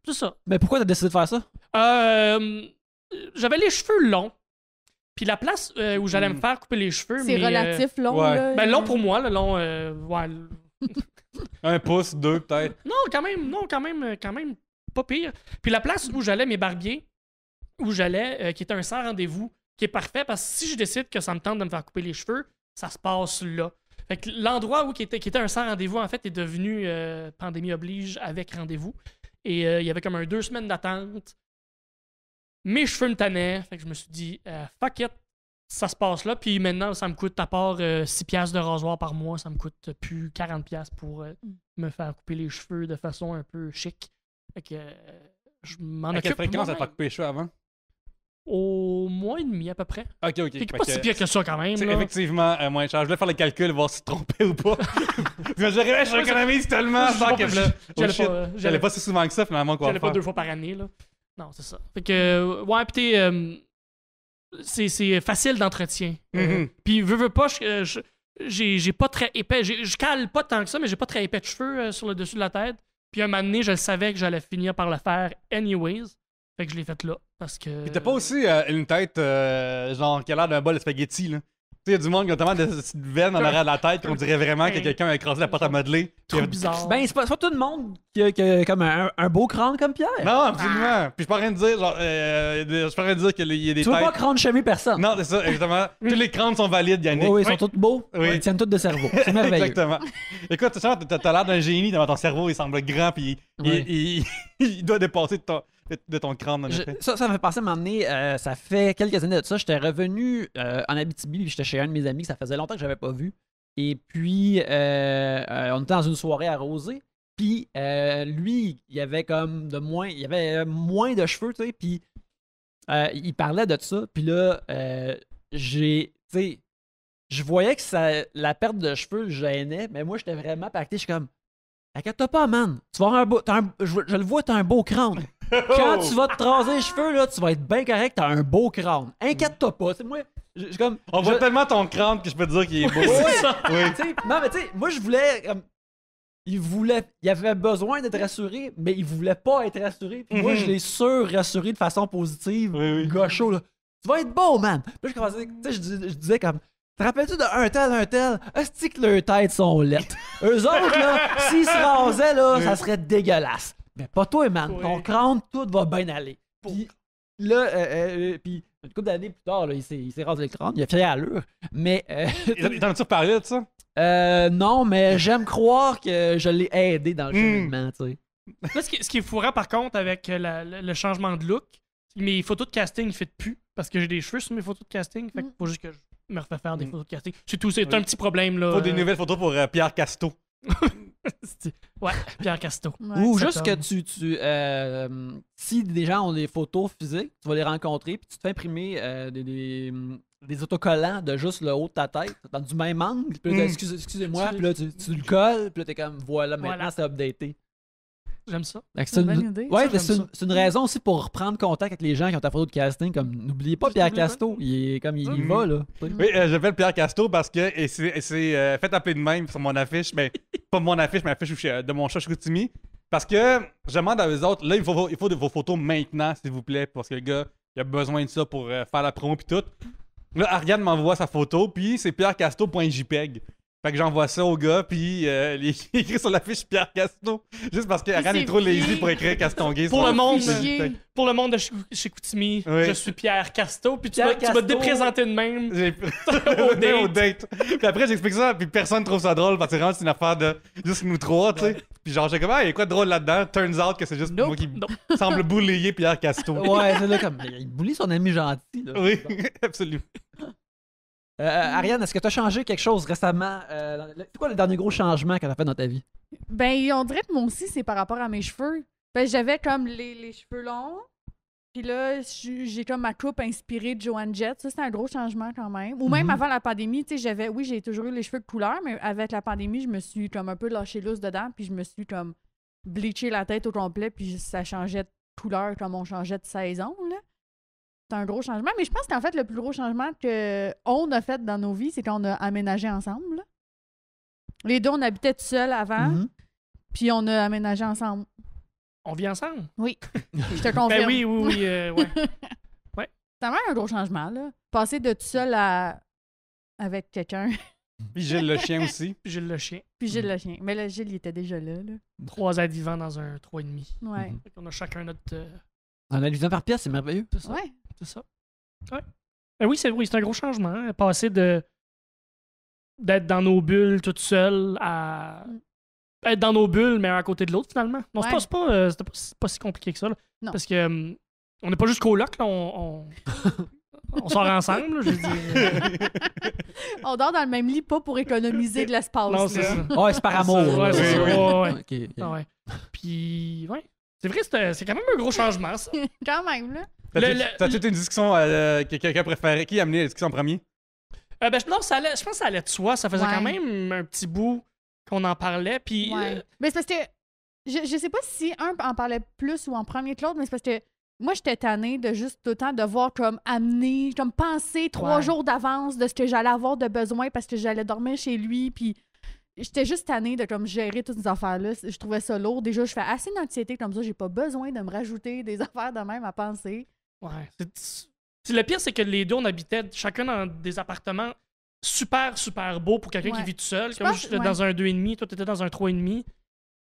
c'est ça. Mais pourquoi t'as décidé de faire ça? Euh. J'avais les cheveux longs puis la place euh, où j'allais me hmm. faire couper les cheveux. C'est euh, relatif long. Ouais. Ben, long pour moi, le long. Euh, un pouce, deux peut-être. Non, quand même, non, quand même, quand même, pas pire. Puis la place où j'allais, mes barbiers, où j'allais, qui était un sans rendez-vous, qui est parfait parce que si je décide que ça me tente de me faire couper les cheveux, ça se passe là. Fait que l'endroit où qui était, qui était un sans rendez-vous, en fait, est devenu pandémie oblige avec rendez-vous. Et il y avait comme un deux semaines d'attente. Mes cheveux me tannaient. Fait que je me suis dit, euh, fuck it, ça se passe là. Puis maintenant, ça me coûte, à part 6 euh, de rasoir par mois, ça me coûte plus 40 pour euh, mm. me faire couper les cheveux de façon un peu chic. Fait que je m'en occupe. À quelle fréquence t'as pas fait couper les cheveux avant? Au moins et demi à peu près. Ok, ok. C'est pas si pire que ça quand même. effectivement moi moins cher. Je voulais faire le calcul, voir si je me trompais ou pas. Je dit « je économiste tellement. n'allais oh, pas, si souvent que ça, finalement, quoi. J'allais pas deux fois par année. là. Non, c'est ça. Fait que, ouais, pis t'es. Euh, c'est facile d'entretien. Mm-hmm. Euh, Puis, veux, veux pas, euh, j'ai pas très épais. Je cale pas tant que ça, mais j'ai pas très épais de cheveux sur le dessus de la tête. Puis, un moment donné, je savais que j'allais finir par le faire, anyways. Fait que je l'ai fait là. Parce que. t'as pas aussi une tête, genre, qui a l'air d'un bol de spaghetti, là il y a du monde qui a tellement de petites veines en arrière de la tête qu'on dirait vraiment que quelqu'un a écrasé la porte à modeler. Trop bizarre. Ben, c'est pas, tout le monde qui a, comme un, beau crâne comme Pierre. Non, ah. absolument. Puis je peux rien dire, genre, euh, je peux rien dire qu'il y a des. Tu têtes... veux pas crâne chemin personne. Non, c'est ça, exactement. Tous les crânes sont valides, Yannick. Oui, oui, ils sont tous beaux. Ils tiennent tous de cerveau. C'est merveilleux. exactement. Écoute, tu as, t'as l'air d'un génie devant ton cerveau, il semble grand, puis il, doit dépasser ton de, ton crâne, Ça, ça me fait penser à m'emmener. Euh, ça fait quelques années de ça. J'étais revenu euh, en Abitibi, j'étais chez un de mes amis ça faisait longtemps que j'avais pas vu. Et puis, euh, on était dans une soirée arrosée. Puis, lui, il avait comme de moins. Il avait moins de cheveux, tu sais. Puis, il parlait de ça. Puis là, j'ai. Tu sais, je voyais que ça, la perte de cheveux gênait, mais moi, j'étais vraiment pacté. Je suis comme. inquiète pas, man. Tu vois un je, je, le vois, t'as un beau crâne. Quand oh! tu vas te raser les cheveux, là, tu vas être bien correct, t'as un beau crâne. Inquiète-toi pas, c'est moi. comme, On voit tellement ton crâne que je peux te dire qu'il est beau. Non, mais tu sais, moi, je voulais. il voulait. Il avait besoin d'être rassuré, mais il voulait pas être rassuré. Puis moi, mhm. je l'ai sur-rassuré de façon positive. Oui, oui. Gaucho, Tu vas être beau, man. Puis je commençais. Tu je, disais comme. Te rappelles-tu de un tel, un tel? Est-ce que leurs têtes sont lettes? Eux autres, là, s'ils se rasaient, là, ça serait dégueulasse. Mais pas toi, man. Ton crâne, tout va bien aller. Puis là, euh, euh, euh, puis une couple d'années plus tard, là, il s'est rasé le crâne, il a fait allure. Mais. Euh, il t'en as tu parlé de ça? Euh, non, mais j'aime croire que je l'ai aidé dans le hmm. cheminement, tu sais. ce qui, ce est fourrant par contre avec le, changement de look, mes photos de casting, ne fait plus parce que j'ai des cheveux sur mes photos de casting. Fait que hmm. faut juste que je me refais faire des hmm. photos de casting. C'est tout, c'est un petit problème là. Faut des nouvelles photos pour Pierre Casto. ouais, Pierre Casto. Ou juste que tu. Euh, si des gens ont des photos physiques, tu vas les rencontrer, puis tu te fais imprimer euh, des, autocollants de juste le haut de ta tête, dans du même angle. Puis hmm. excusez-moi, puis là, tu, tu, le colles, puis là, t'es comme, voilà, maintenant c'est updaté. J'aime ça. C'est une, une, raison aussi pour reprendre contact avec les gens qui ont ta photo de casting. Comme n'oubliez pas Pierre Casto, il est comme il va là. Oui, euh, j'appelle Pierre Casto parce que et c'est Faites euh, fait appeler de même sur mon affiche, mais pas mon affiche, mais affiche euh, de mon chat Parce que je demande à eux autres, là il faut, vos photos maintenant, s'il vous plaît, parce que le gars il a besoin de ça pour faire la promo puis tout. Là, Ariane m'envoie sa photo, puis c'est pierrecasto.jpeg que j'envoie ça au gars, puis il euh, écrit sur l'affiche « Pierre Casto ». Juste parce qu'Aran est, est trop lazy pour écrire Castongue pour, le monde, euh, pour le monde de chez je suis Pierre Casto, puis tu vas te déprésenter de même. au date. Puis après, j'explique ça, puis personne trouve ça drôle parce que vraiment, c'est une affaire de juste nous trois, tu sais. Puis genre, j'ai comme, ah, il y a quoi de drôle là-dedans? Turns out que c'est juste moi qui semble boulier Pierre Casto. Ouais, c'est là comme, il boulie son ami gentil. Oui, absolument. Euh, euh, mm. Ariane, est-ce que tu as changé quelque chose récemment? Euh, quoi le dernier gros changement que tu fait dans ta vie? Ben, on dirait que moi aussi, c'est par rapport à mes cheveux. Ben, j'avais comme les, cheveux longs. Puis là, j'ai comme ma coupe inspirée de Joanne Jett. Ça, c'est un gros changement quand même. Ou même mm-hmm. avant la pandémie, tu sais, j'avais, oui, j'ai toujours eu les cheveux de couleur, mais avec la pandémie, je me suis comme un peu lâché lousse dedans. Puis je me suis comme bleaché la tête au complet. Puis ça changeait de couleur comme on changeait de saison, là c'est un gros changement. Mais je pense qu'en fait, le plus gros changement qu'on a fait dans nos vies, c'est qu'on a aménagé ensemble. Les deux, on habitait tout seul avant, mm-hmm. puis on a aménagé ensemble. On vit ensemble? Oui. je te confirme. Ben oui, oui, oui. Euh, ouais. C'est vraiment un gros changement, là. Passer de tout seul à. avec quelqu'un. Puis Gilles le chien aussi. Puis Gilles le chien. Puis Gilles le mm-hmm. chien. Mais là, Gilles, il était déjà là, Trois êtres vivants dans un trois et demi. Ouais. a chacun notre euh, un allusion par pièce, c'est merveilleux, tout ça. Tout ça. Ben oui, c'est vrai. c'est un gros changement. Pas hein, Passer de d'être dans nos bulles toutes seules. à mm. être dans nos bulles, mais à côté de l'autre finalement. Non, c'est pas, pas, euh, c'était pas, si- compliqué que ça. Non. Parce que euh, on n'est pas juste coloc, on, on, sort ensemble, On dort dans le même lit, pas pour économiser de l'espace. non, c'est ça. Ah c'est par amour. Ouais, c'est ça. Ah ouais. Puis, ouais. C'est vrai, c'est quand même un gros changement, ça. quand même, là. T'as toute une discussion euh, que quelqu'un préférait. Qui a amené la discussion en premier? Euh, ben, ça allait, je pense que ça allait de soi. Ça faisait quand même un petit bout qu'on en parlait. Puis, ouais. Euh, mais c'est parce que je, je sais pas si un en parlait plus ou en premier que l'autre, mais c'est parce que moi, j'étais tannée de juste autant voir comme amener, comme penser trois jours d'avance de ce que j'allais avoir de besoin parce que j'allais dormir chez lui. Puis j'étais juste tannée de gérer toutes ces affaires-là. Je trouvais ça lourd. Déjà, je fais assez d'anxiété comme ça. J'ai pas besoin de me rajouter des affaires de même à penser. Ouais. le pire, c'est que les deux, on habitait chacun dans des appartements super, super beaux pour quelqu'un qui vit tout seul. comme j'étais dans un 2,5, toi, t'étais dans un 3,5.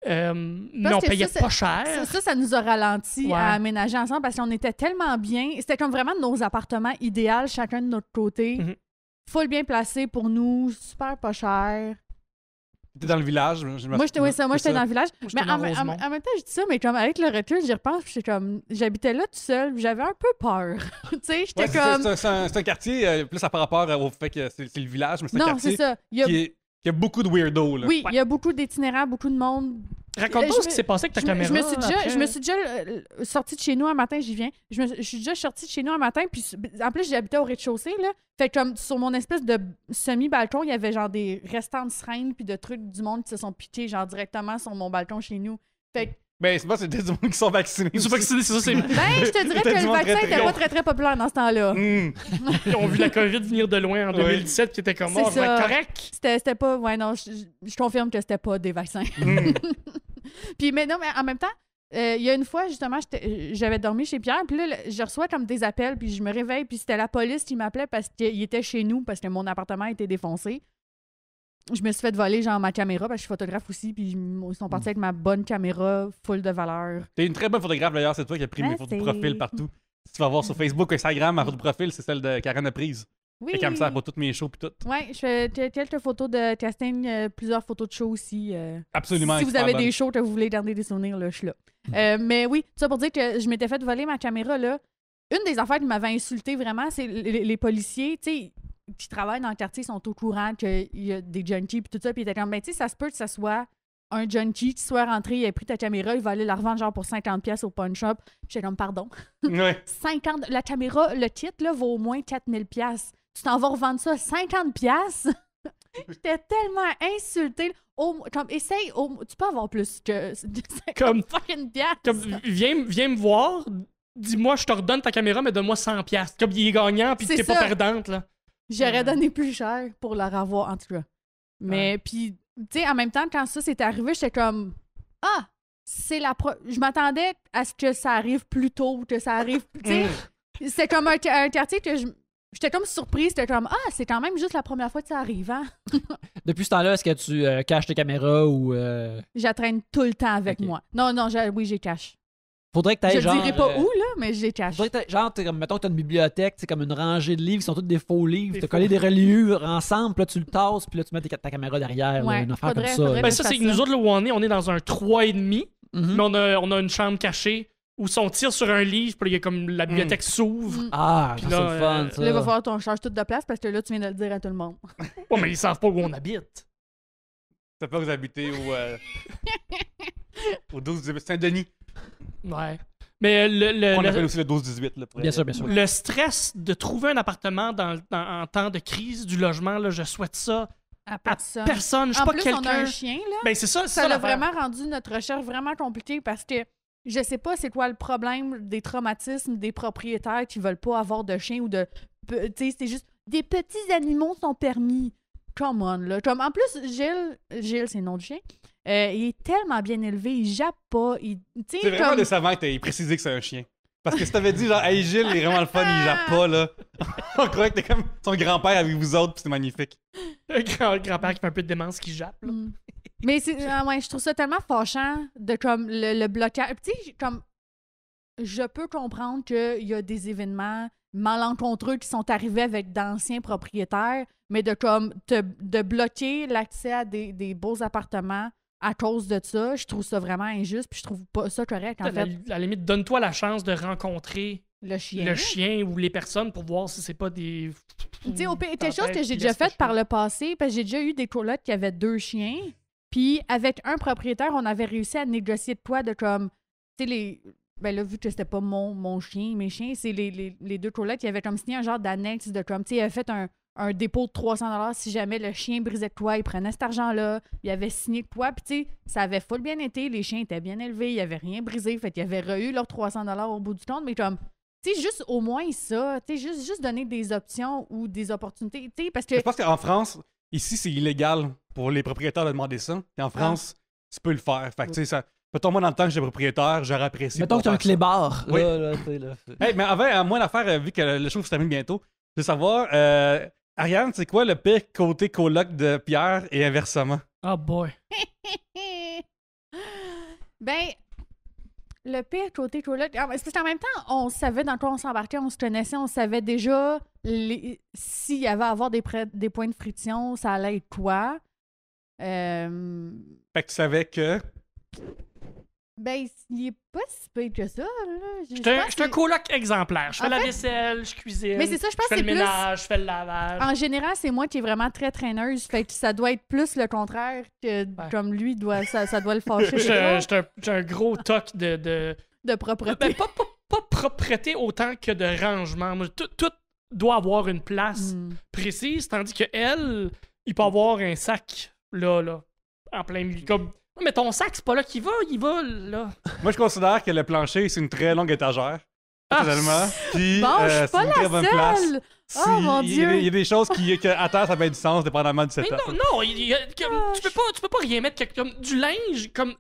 Euh, mais on payait pas cher. Ça, ça, nous a ralenti à aménager ensemble parce qu'on était tellement bien. C'était comme vraiment nos appartements idéaux, chacun de notre côté. Mm-hmm. Full bien placé pour nous, super pas cher. T'étais dans le village. Je moi, j'étais moi, j'étais dans le village. mais en, même temps, je dis ça, mais comme avec le recul, j'y repense, comme, j'habitais là tout seul, j'avais un peu peur. tu sais, j'étais comme. C'est un, un, quartier, euh, plus plus par rapport au fait que c'est le village, mais c'est un quartier Il y a... qui, est, a beaucoup de weirdos. Là. Oui, il y a beaucoup d'itinérants, beaucoup de monde Raconte-moi ce qui s'est passé avec ta caméra. je me suis déjà, je me suis déjà sortie de chez nous un matin, j'y viens. Je, me, suis déjà sortie de chez nous un matin, puis ben, en plus, j'habitais au rez-de-chaussée, là. Fait comme sur mon espèce de semi-balcon, il y avait genre des restants de seringues puis de trucs du monde qui se sont piqués, genre directement sur mon balcon chez nous. Fait ben, c'est pas, c'était des gens qui sont vaccinés. Ils sont vaccinés, c'est ça, c'est. Ben, je te dirais que le vaccin n'était pas très, très populaire dans ce temps-là. On mm. Ils ont vu la COVID venir de loin en 2017, qui était comme, oh, correct. C'était, pas, ouais, non, je confirme que c'était pas des vaccins. Mm. Puis, mais non, mais en même temps, euh, il y a une fois, justement, j'avais dormi chez Pierre, puis là, je reçois comme des appels, puis je me réveille, puis c'était la police qui m'appelait parce qu'il était chez nous, parce que mon appartement était défoncé. Je me suis fait voler, genre, ma caméra, parce que je suis photographe aussi, puis ils sont partis mm. avec ma bonne caméra full de valeur. T'es une très bonne photographe, d'ailleurs, c'est toi qui as pris ah, mes photos de profil partout. Si tu vas voir sur Facebook, Instagram, ma photo de profil, c'est celle de Karen prise. Oui. Fait qu'elle me sert pour toutes mes shows puis tout. Ouais, je fais quelques photos de casting, euh, plusieurs photos de shows aussi. Euh. Absolument. Si vous avez des shows que vous voulez garder des souvenirs, là, je suis là. Euh, mais oui, ça pour dire que je m'étais fait voler ma caméra, là. Une des affaires qui m'avait insulté vraiment, c'est les, policiers, tu sais, qui travaillent dans le quartier, sont au courant qu'il y a des junkies puis tout ça, puis ils étaient comme, ben, tu sais, ça se peut que ça soit un junkie qui soit rentré, il a pris ta caméra, il va aller la revendre genre pour 50 pièces au pawn shop. J'étais comme, pardon. Ouais. 50, la caméra, le kit, là, vaut au moins 4000 pièces tu t'en vas revendre ça 50 pièces. J'étais tellement insulté comme, essaye, tu peux avoir plus que comme, fucking piastres. viens, viens me voir, dis-moi, je te redonne ta caméra, mais donne-moi 100 piastres. Comme il est gagnant, puis t'es pas perdante, là. J'aurais donné plus cher pour la avoir, en tout cas. Mais, puis, tu sais, en même temps, quand ça s'est arrivé, j'étais comme, ah, c'est la Je m'attendais à ce que ça arrive plus tôt, que ça arrive, tu sais. Mm. c'est comme un, un, quartier que je J'étais comme surprise, j'étais comme Ah, c'est quand même juste la première fois que ça arrive. Hein? Depuis ce temps-là, est-ce que tu euh, caches tes caméras ou. Euh... tout le temps avec moi. Non, non, oui, j'ai caché. Faudrait que tu Je genre, dirais pas euh, où, là, mais j'ai caché. Faudrait que genre, mettons que as une bibliothèque, c'est comme une rangée de livres, ils sont tous des faux livres, t'as collé des reliures ensemble, puis là, tu le tasses, puis là, tu mets ta caméra derrière, une affaire comme ça. Ben, ça, c'est nous autres, là, où on est, on est dans un 3,5, mm-hmm. mais on a, on a une chambre cachée où son tire sur un livre, puis il y a comme la hmm. bibliothèque s'ouvre. Hmm. Ah, c'est le fun, euh, ça. Là, il va falloir qu'on change toute de place parce que là, tu viens de le dire à tout le monde. ouais, mais ils savent pas où on habite. Ça pas que vous habitez euh, au, euh, au 12 Saint-Denis. Ouais. Mais euh, le, le, on le- appelle aussi le 12-18. Bien sûr, bien sûr. le stress de trouver un appartement dans, en temps de crise du logement, là, je souhaite ça À personne. Je suis En pas plus, on a quelqu'un. un chien, là. Ben, c'est ça, ça, Ça l'a vraiment rendu notre recherche vraiment compliquée parce que je sais pas c'est quoi le problème des traumatismes des propriétaires qui veulent pas avoir de chien ou de. Tu sais, c'est juste des petits animaux sont permis. Come on, là. Comme, en plus, Gilles, Gilles c'est le nom du chien. Euh, il est tellement bien élevé, il jappe pas. Il, c'est vraiment comme... sa que il précisait que c'est un chien. Parce que si t'avais dit, genre, hey Gilles, il est vraiment le fun, il jappe pas, là. On croyait que t'es comme ton grand-père avec vous autres, puis c'est magnifique. Un grand-père qui fait un peu de démence, qui jappe, là. Mm. Mais c'est, ah je trouve ça tellement fâchant de comme le, le blocage. Tu sais, comme je peux comprendre qu'il y a des événements malencontreux qui sont arrivés avec d'anciens propriétaires, mais de comme de bloquer l'accès à des, des beaux appartements à cause de ça, je trouve ça vraiment injuste, puis je trouve pas ça correct. En à, fait. La, limite, donne-toi la chance de rencontrer le chien. le chien. ou les personnes pour voir si c'est pas des. Tu sais, quelque chose que j'ai déjà fait par le passé, parce que j'ai déjà eu des colocs qui avaient deux chiens, puis avec un propriétaire, on avait réussi à négocier de quoi de comme. Tu sais, les. Ben là, vu que c'était pas mon, mon chien, mes chiens, c'est les, deux colocs qui avaient comme signé un genre d'annexe de comme. Tu sais, ils avaient fait un un dépôt de 300 dollars si jamais le chien brisait quoi toi, il prenait cet argent-là, il avait signé quoi toi, puis tu ça avait full bien été, les chiens étaient bien élevés, il avait rien brisé, fait qu'ils avait reçu leurs 300 dollars au bout du compte, mais comme tu juste au moins ça, tu juste, juste donner des options ou des opportunités, tu sais, parce que... Je pense qu'en France, ici, c'est illégal pour les propriétaires de demander ça, et en ah. France, tu peux le faire, fait que tu sais, ça... Mettons, moi, dans le temps que j'étais propriétaire, j'aurais apprécié. Mettons que un clébard. mais avant, moi, l'affaire, euh, vu que le show se termine bientôt, de savoir, euh, Ariane, c'est quoi le pire côté coloc de Pierre et inversement? Oh boy. ben, le pire côté coloc. Ah, ben, c'est qu'en même temps, on savait dans quoi on s'embarquait, on se connaissait, on savait déjà s'il y avait à avoir des, points de friction, ça allait être quoi. Euh, fait que tu savais que ben, il est pas si pire que ça, là. Je, suis un coloc exemplaire. Je fais la vaisselle, je cuisine. Mais c'est ça, je fais le ménage, je fais le lavage. En général, c'est moi qui est vraiment très traîneuse. Fait que ça doit être plus le contraire que comme lui, doit, ça, doit le fâcher. J'ai un, gros toc de. De, de propreté. Ben, pas, de propreté autant que de rangement. Tout, doit avoir une place hmm. précise, tandis que elle, il peut avoir un sac, là, là, en plein milieu. Comme mais ton sac, c'est pas là qu'il va, il va là. Moi, je considère que le plancher, c'est une très longue étagère. Ah, Puis, bon, je suis euh, pas une la très bonne Place. Oh mon dieu. Il y, a des choses qui, à terre, ça fait du sens dépendamment du setup. Mais non, non, tu, peux pas, tu peux pas rien mettre comme du linge, comme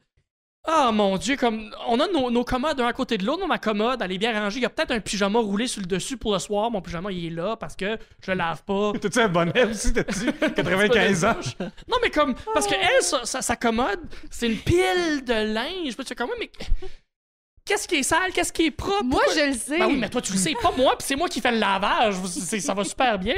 ah oh, mon Dieu, comme on a nos, commodes un à côté de l'autre, ma commode, elle est bien rangée. Il y a peut-être un pyjama roulé sur le dessus pour le soir. Mon pyjama, il est là parce que je lave pas. T'as-tu un bonnet aussi? T'as-tu 95 ans? non, mais comme, parce que elle, sa, commode, c'est une pile de linge. Tu sais, comment mais qu'est-ce qui est sale, qu'est-ce qui est propre? Moi, je le sais. Ben oui, mais toi, tu le sais, pas moi, puis c'est moi qui fais le lavage. Ça va super bien.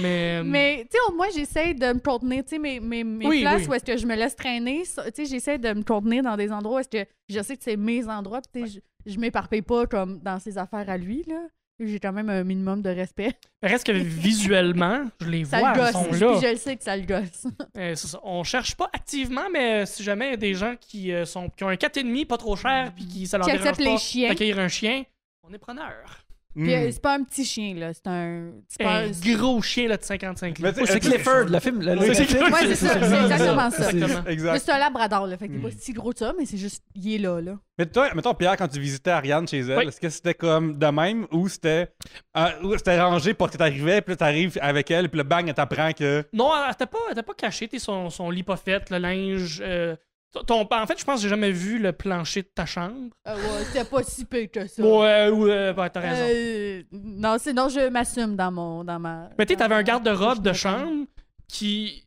Mais, mais tu sais, moi, j'essaie de me contenir. Tu sais, mes, mes, places où est-ce que je me laisse traîner, tu sais, j'essaie de me contenir dans des endroits où est-ce que je sais que c'est mes endroits, puis je, je m'éparpille pas comme dans ses affaires à lui, là. J'ai quand même un minimum de respect. Reste que visuellement, je les vois, le sont là. je le sais que ça le gosse. Euh, on cherche pas activement, mais euh, si jamais il y a des gens qui, euh, sont, qui ont un 4,5 pas trop cher, puis qui ça leur qui pas d'accueillir un chien, on est preneur. Puis hmm. euh, c'est pas un petit chien, là. C'est un. gros chien là, de 55 Mais C'est Clifford, le film. c'est Ouais, c'est ça, c'est exactement ça. c'est un labrador, là. Fait que t'es pas si gros que ça, mais c'est juste, il est là, là. Mais toi, mettons, Pierre, quand tu visitais Ariane chez elle, est-ce que c'était comme de même ou c'était euh, c'était rangé pour que t'arrivais, puis là, t'arrives avec elle, puis le bang, elle t'apprend que. Non, elle t'a pas, pas caché t'es son, son lit pas fait, le linge. Euh, ton, en fait, je pense que j'ai jamais vu le plancher de ta chambre. Euh, ouais, c'était pas si pire que ça. Ouais, ouais, pas t'as raison. Euh, non, sinon je m'assume dans mon dans ma. Mais tu t'avais un garde-robe de chambre qui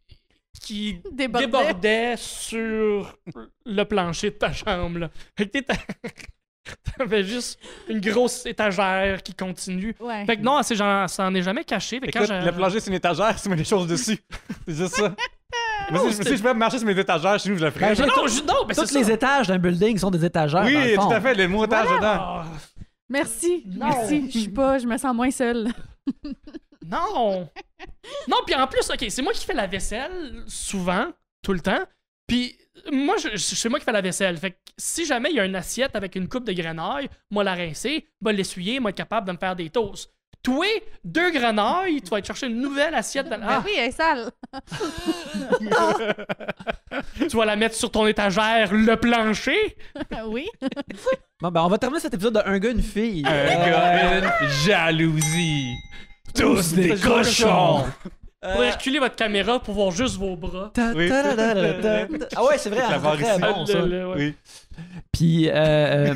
qui débordait. sur le plancher de ta chambre. Là. Fait que T'avais juste une grosse étagère qui continue. Ouais. Fait que non, ça en est jamais caché. Écoute, le plancher, c'est une étagère, tu mets des choses dessus. C'est juste ça si, je peux marcher sur mes étagères, chez nous, je le ferais. Ben, non, non, Tous les étages d'un building sont des étagères. Oui, dans tout à fait, les montages dedans. Merci, merci. Je suis pas, je me sens moins seule. non! Non, puis en plus, OK, c'est moi qui fais la vaisselle, souvent, tout le temps. Puis moi, c'est moi qui fais la vaisselle. Fait si jamais il y a une assiette avec une coupe de grenaille moi la rincer, moi l'essuyer, moi être capable de me faire des toasts. Toi, deux grenouilles, tu vas aller chercher une nouvelle assiette dans ah. oui, elle est sale. Ah! tu vas la mettre sur ton étagère, le plancher. oui. Bon, ben, on va terminer cet épisode de Un gars, une fille. Un gars, une jalousie. Tous des cochons. pour euh, reculer votre caméra pour voir juste vos bras. Ah ouais, c'est vrai. c'est variation, ça. Oui. Puis, euh... euh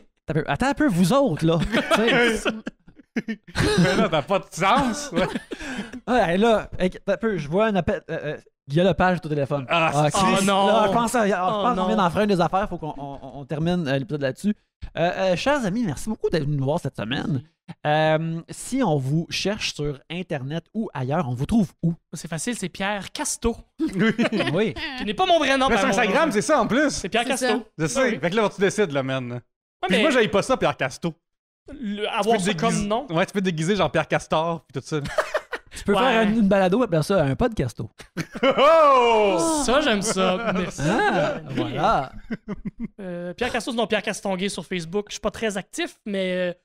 attends un peu, vous autres, là. mais là, t'as pas de sens. ouais, là, peu, je vois un appel. il y a le page de ton téléphone. Ah, ah oh, non! je ah, oh, pense, qu'on vient d'en faire une des affaires. Faut qu'on termine euh, l'épisode là-dessus. Euh, euh, chers amis, merci beaucoup d'être venus nous voir cette semaine. si on vous cherche sur Internet ou ailleurs, on vous trouve où? Oh, c'est facile, c'est Pierre Casto. Oui. Qui n'est pas mon vrai nom. Mais sur Instagram, c'est ça en plus. C'est Pierre Casto. Je sais. Fait que là, tu décides, le man. Ouais, mais... moi, j'avais pas ça, Pierre Casto avoir ça comme nom. Ouais, tu peux te déguiser Jean-Pierre Castor puis tout ça. tu peux faire une, balado et appeler ça un podcasto. oh! Ça, j'aime ça. Merci. Ah, voilà. Euh, Pierre Castor non, Pierre Castonguay sur Facebook. Je suis pas très actif, mais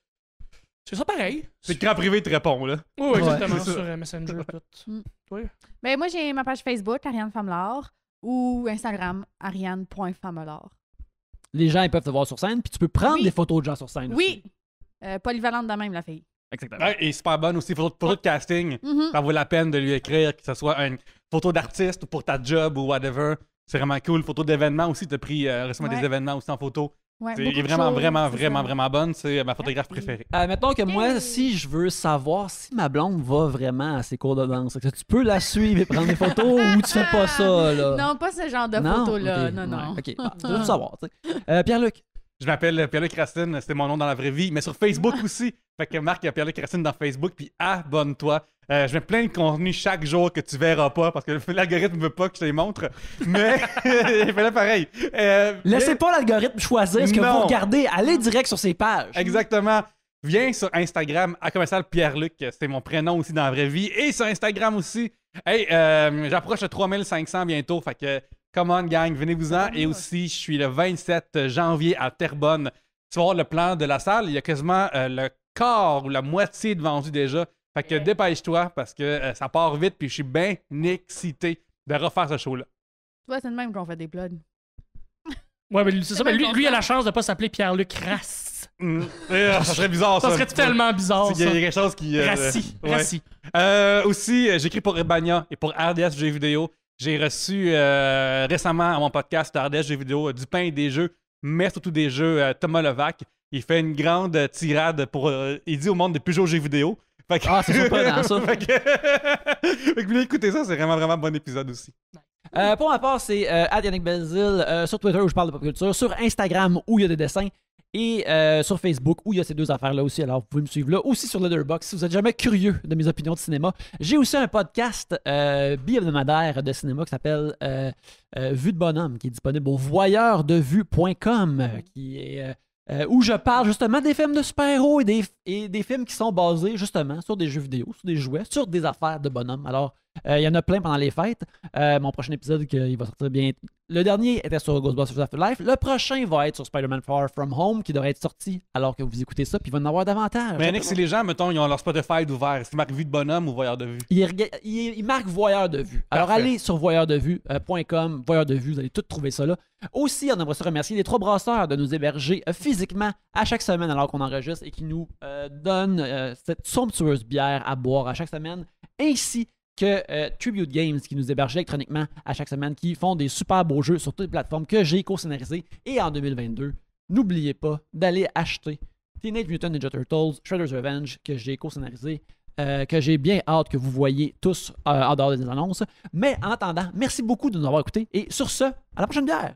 c'est euh, ça pareil. C'est le cran privé te répond, là. Oui, exactement, sur euh, Messenger. tout. Mm. Oui. Ben, moi, j'ai ma page Facebook, Ariane Famelard, ou Instagram, ariane.famelard. Les gens ils peuvent te voir sur scène, puis tu peux prendre des photos de gens sur scène. Oui, euh, polyvalente de même, la fille. Exactement. et super bonne aussi. photo de casting, mm-hmm. ça vaut la peine de lui écrire, que ce soit une photo d'artiste ou pour ta job ou whatever. C'est vraiment cool. Photo d'événement aussi. Tu as pris euh, récemment des événements aussi en photo. c'est vraiment, vraiment, vraiment, vraiment bonne. C'est ma photographe préférée. Maintenant euh, mettons que moi, si je veux savoir si ma blonde va vraiment à ses cours de danse, que tu peux la suivre et prendre des photos ou tu fais pas ça. Là. Non, pas ce genre de photo là Non, non. OK. tu ah, veux savoir. Pierre-Luc, je m'appelle euh, Pierre-Luc Racine, c'était mon nom dans la vraie vie, mais sur Facebook aussi. Fait que marque Pierre-Luc Racine dans Facebook, puis abonne-toi. Euh, je mets plein de contenu chaque jour que tu verras pas parce que l'algorithme veut pas que je te les montre. Mais il fallait pareil. Euh, Laissez pas l'algorithme choisir ce que vous regardez. Allez direct sur ses pages. Exactement. Viens sur Instagram, à commercial Pierre-Luc, c'était mon prénom aussi dans la vraie vie, et sur Instagram aussi. Hey, j'approche de 3500 bientôt, fait que Come on, gang, venez-vous-en. Et aussi, je suis le 27 janvier à Terrebonne. Tu vois le plan de la salle, il y a quasiment euh, le quart ou la moitié de vendu déjà. Fait que dépêche-toi parce que euh, ça part vite, puis je suis bien excité de refaire ce show-là. Tu vois, c'est le même qu'on fait des blogs. Ouais, mais c'est ça, mais lui, lui a la chance de pas s'appeler Pierre-Luc Rass. Mm. Eh, ça serait bizarre, ça. ça serait tellement bizarre. Il y a quelque chose qui. Euh, Rassi. Euh, aussi, j'écris pour Urbania et pour RDS Jeux vidéo. J'ai reçu euh, récemment à mon podcast Tardes Jeux vidéo euh, du pain et des jeux, mais surtout des jeux euh, Thomas Levac. Il fait une grande tirade pour. il dit au monde de plus jouer aux jeux vidéo. Ah, c'est surprenant ça. fait que... vous écoutez ça, c'est vraiment, vraiment un bon épisode aussi. pour ma part, c'est Yannick Belzil sur Twitter où je parle de pop culture, sur Instagram où il y a des dessins, et euh, sur Facebook, où il y a ces deux affaires-là aussi. Alors, vous pouvez me suivre là. Aussi sur Letterboxd, si vous êtes jamais curieux de mes opinions de cinéma. J'ai aussi un podcast euh, bi-hebdomadaire de cinéma qui s'appelle euh, Vue de bonhomme, qui est disponible au voyeurdevue.com, qui est... où je parle justement des films de super-héros et des, et des films qui sont basés justement sur des jeux vidéo, sur des jouets, sur des affaires de bonhomme. Alors, euh, il y en a plein pendant les fêtes. Euh, mon prochain épisode, il va sortir bien. Le dernier était sur Ghostbusters Afterlife. Le prochain va être sur Spider-Man Far From Home, qui devrait être sorti alors que vous écoutez ça, puis il va en avoir davantage. Mais si les gens, mettons, ils ont leur Spotify ouvert est-ce qu'ils marquent vue de bonhomme ou voyeur de vue Ils il, marquent voyeur de vue. Alors allez sur voyeurdevue.com, euh, voyeur de vue, vous allez tout trouver ça là. Aussi, on aimerait se remercier les trois brasseurs de nous héberger physiquement à chaque semaine alors qu'on enregistre et qui nous donne donnent cette somptueuse bière à boire à chaque semaine, ainsi que euh, Tribute Games qui nous héberge électroniquement à chaque semaine, qui font des super beaux jeux sur toutes les plateformes que j'ai co scénarisées Et en 2022, n'oubliez pas d'aller acheter Teenage Mutant Ninja Turtles, Shredder's Revenge, que j'ai co-scénarisé. Euh, que j'ai bien hâte que vous voyez tous euh, en dehors des annonces. Mais en attendant, merci beaucoup de nous avoir écoutés et sur ce, à la prochaine bière!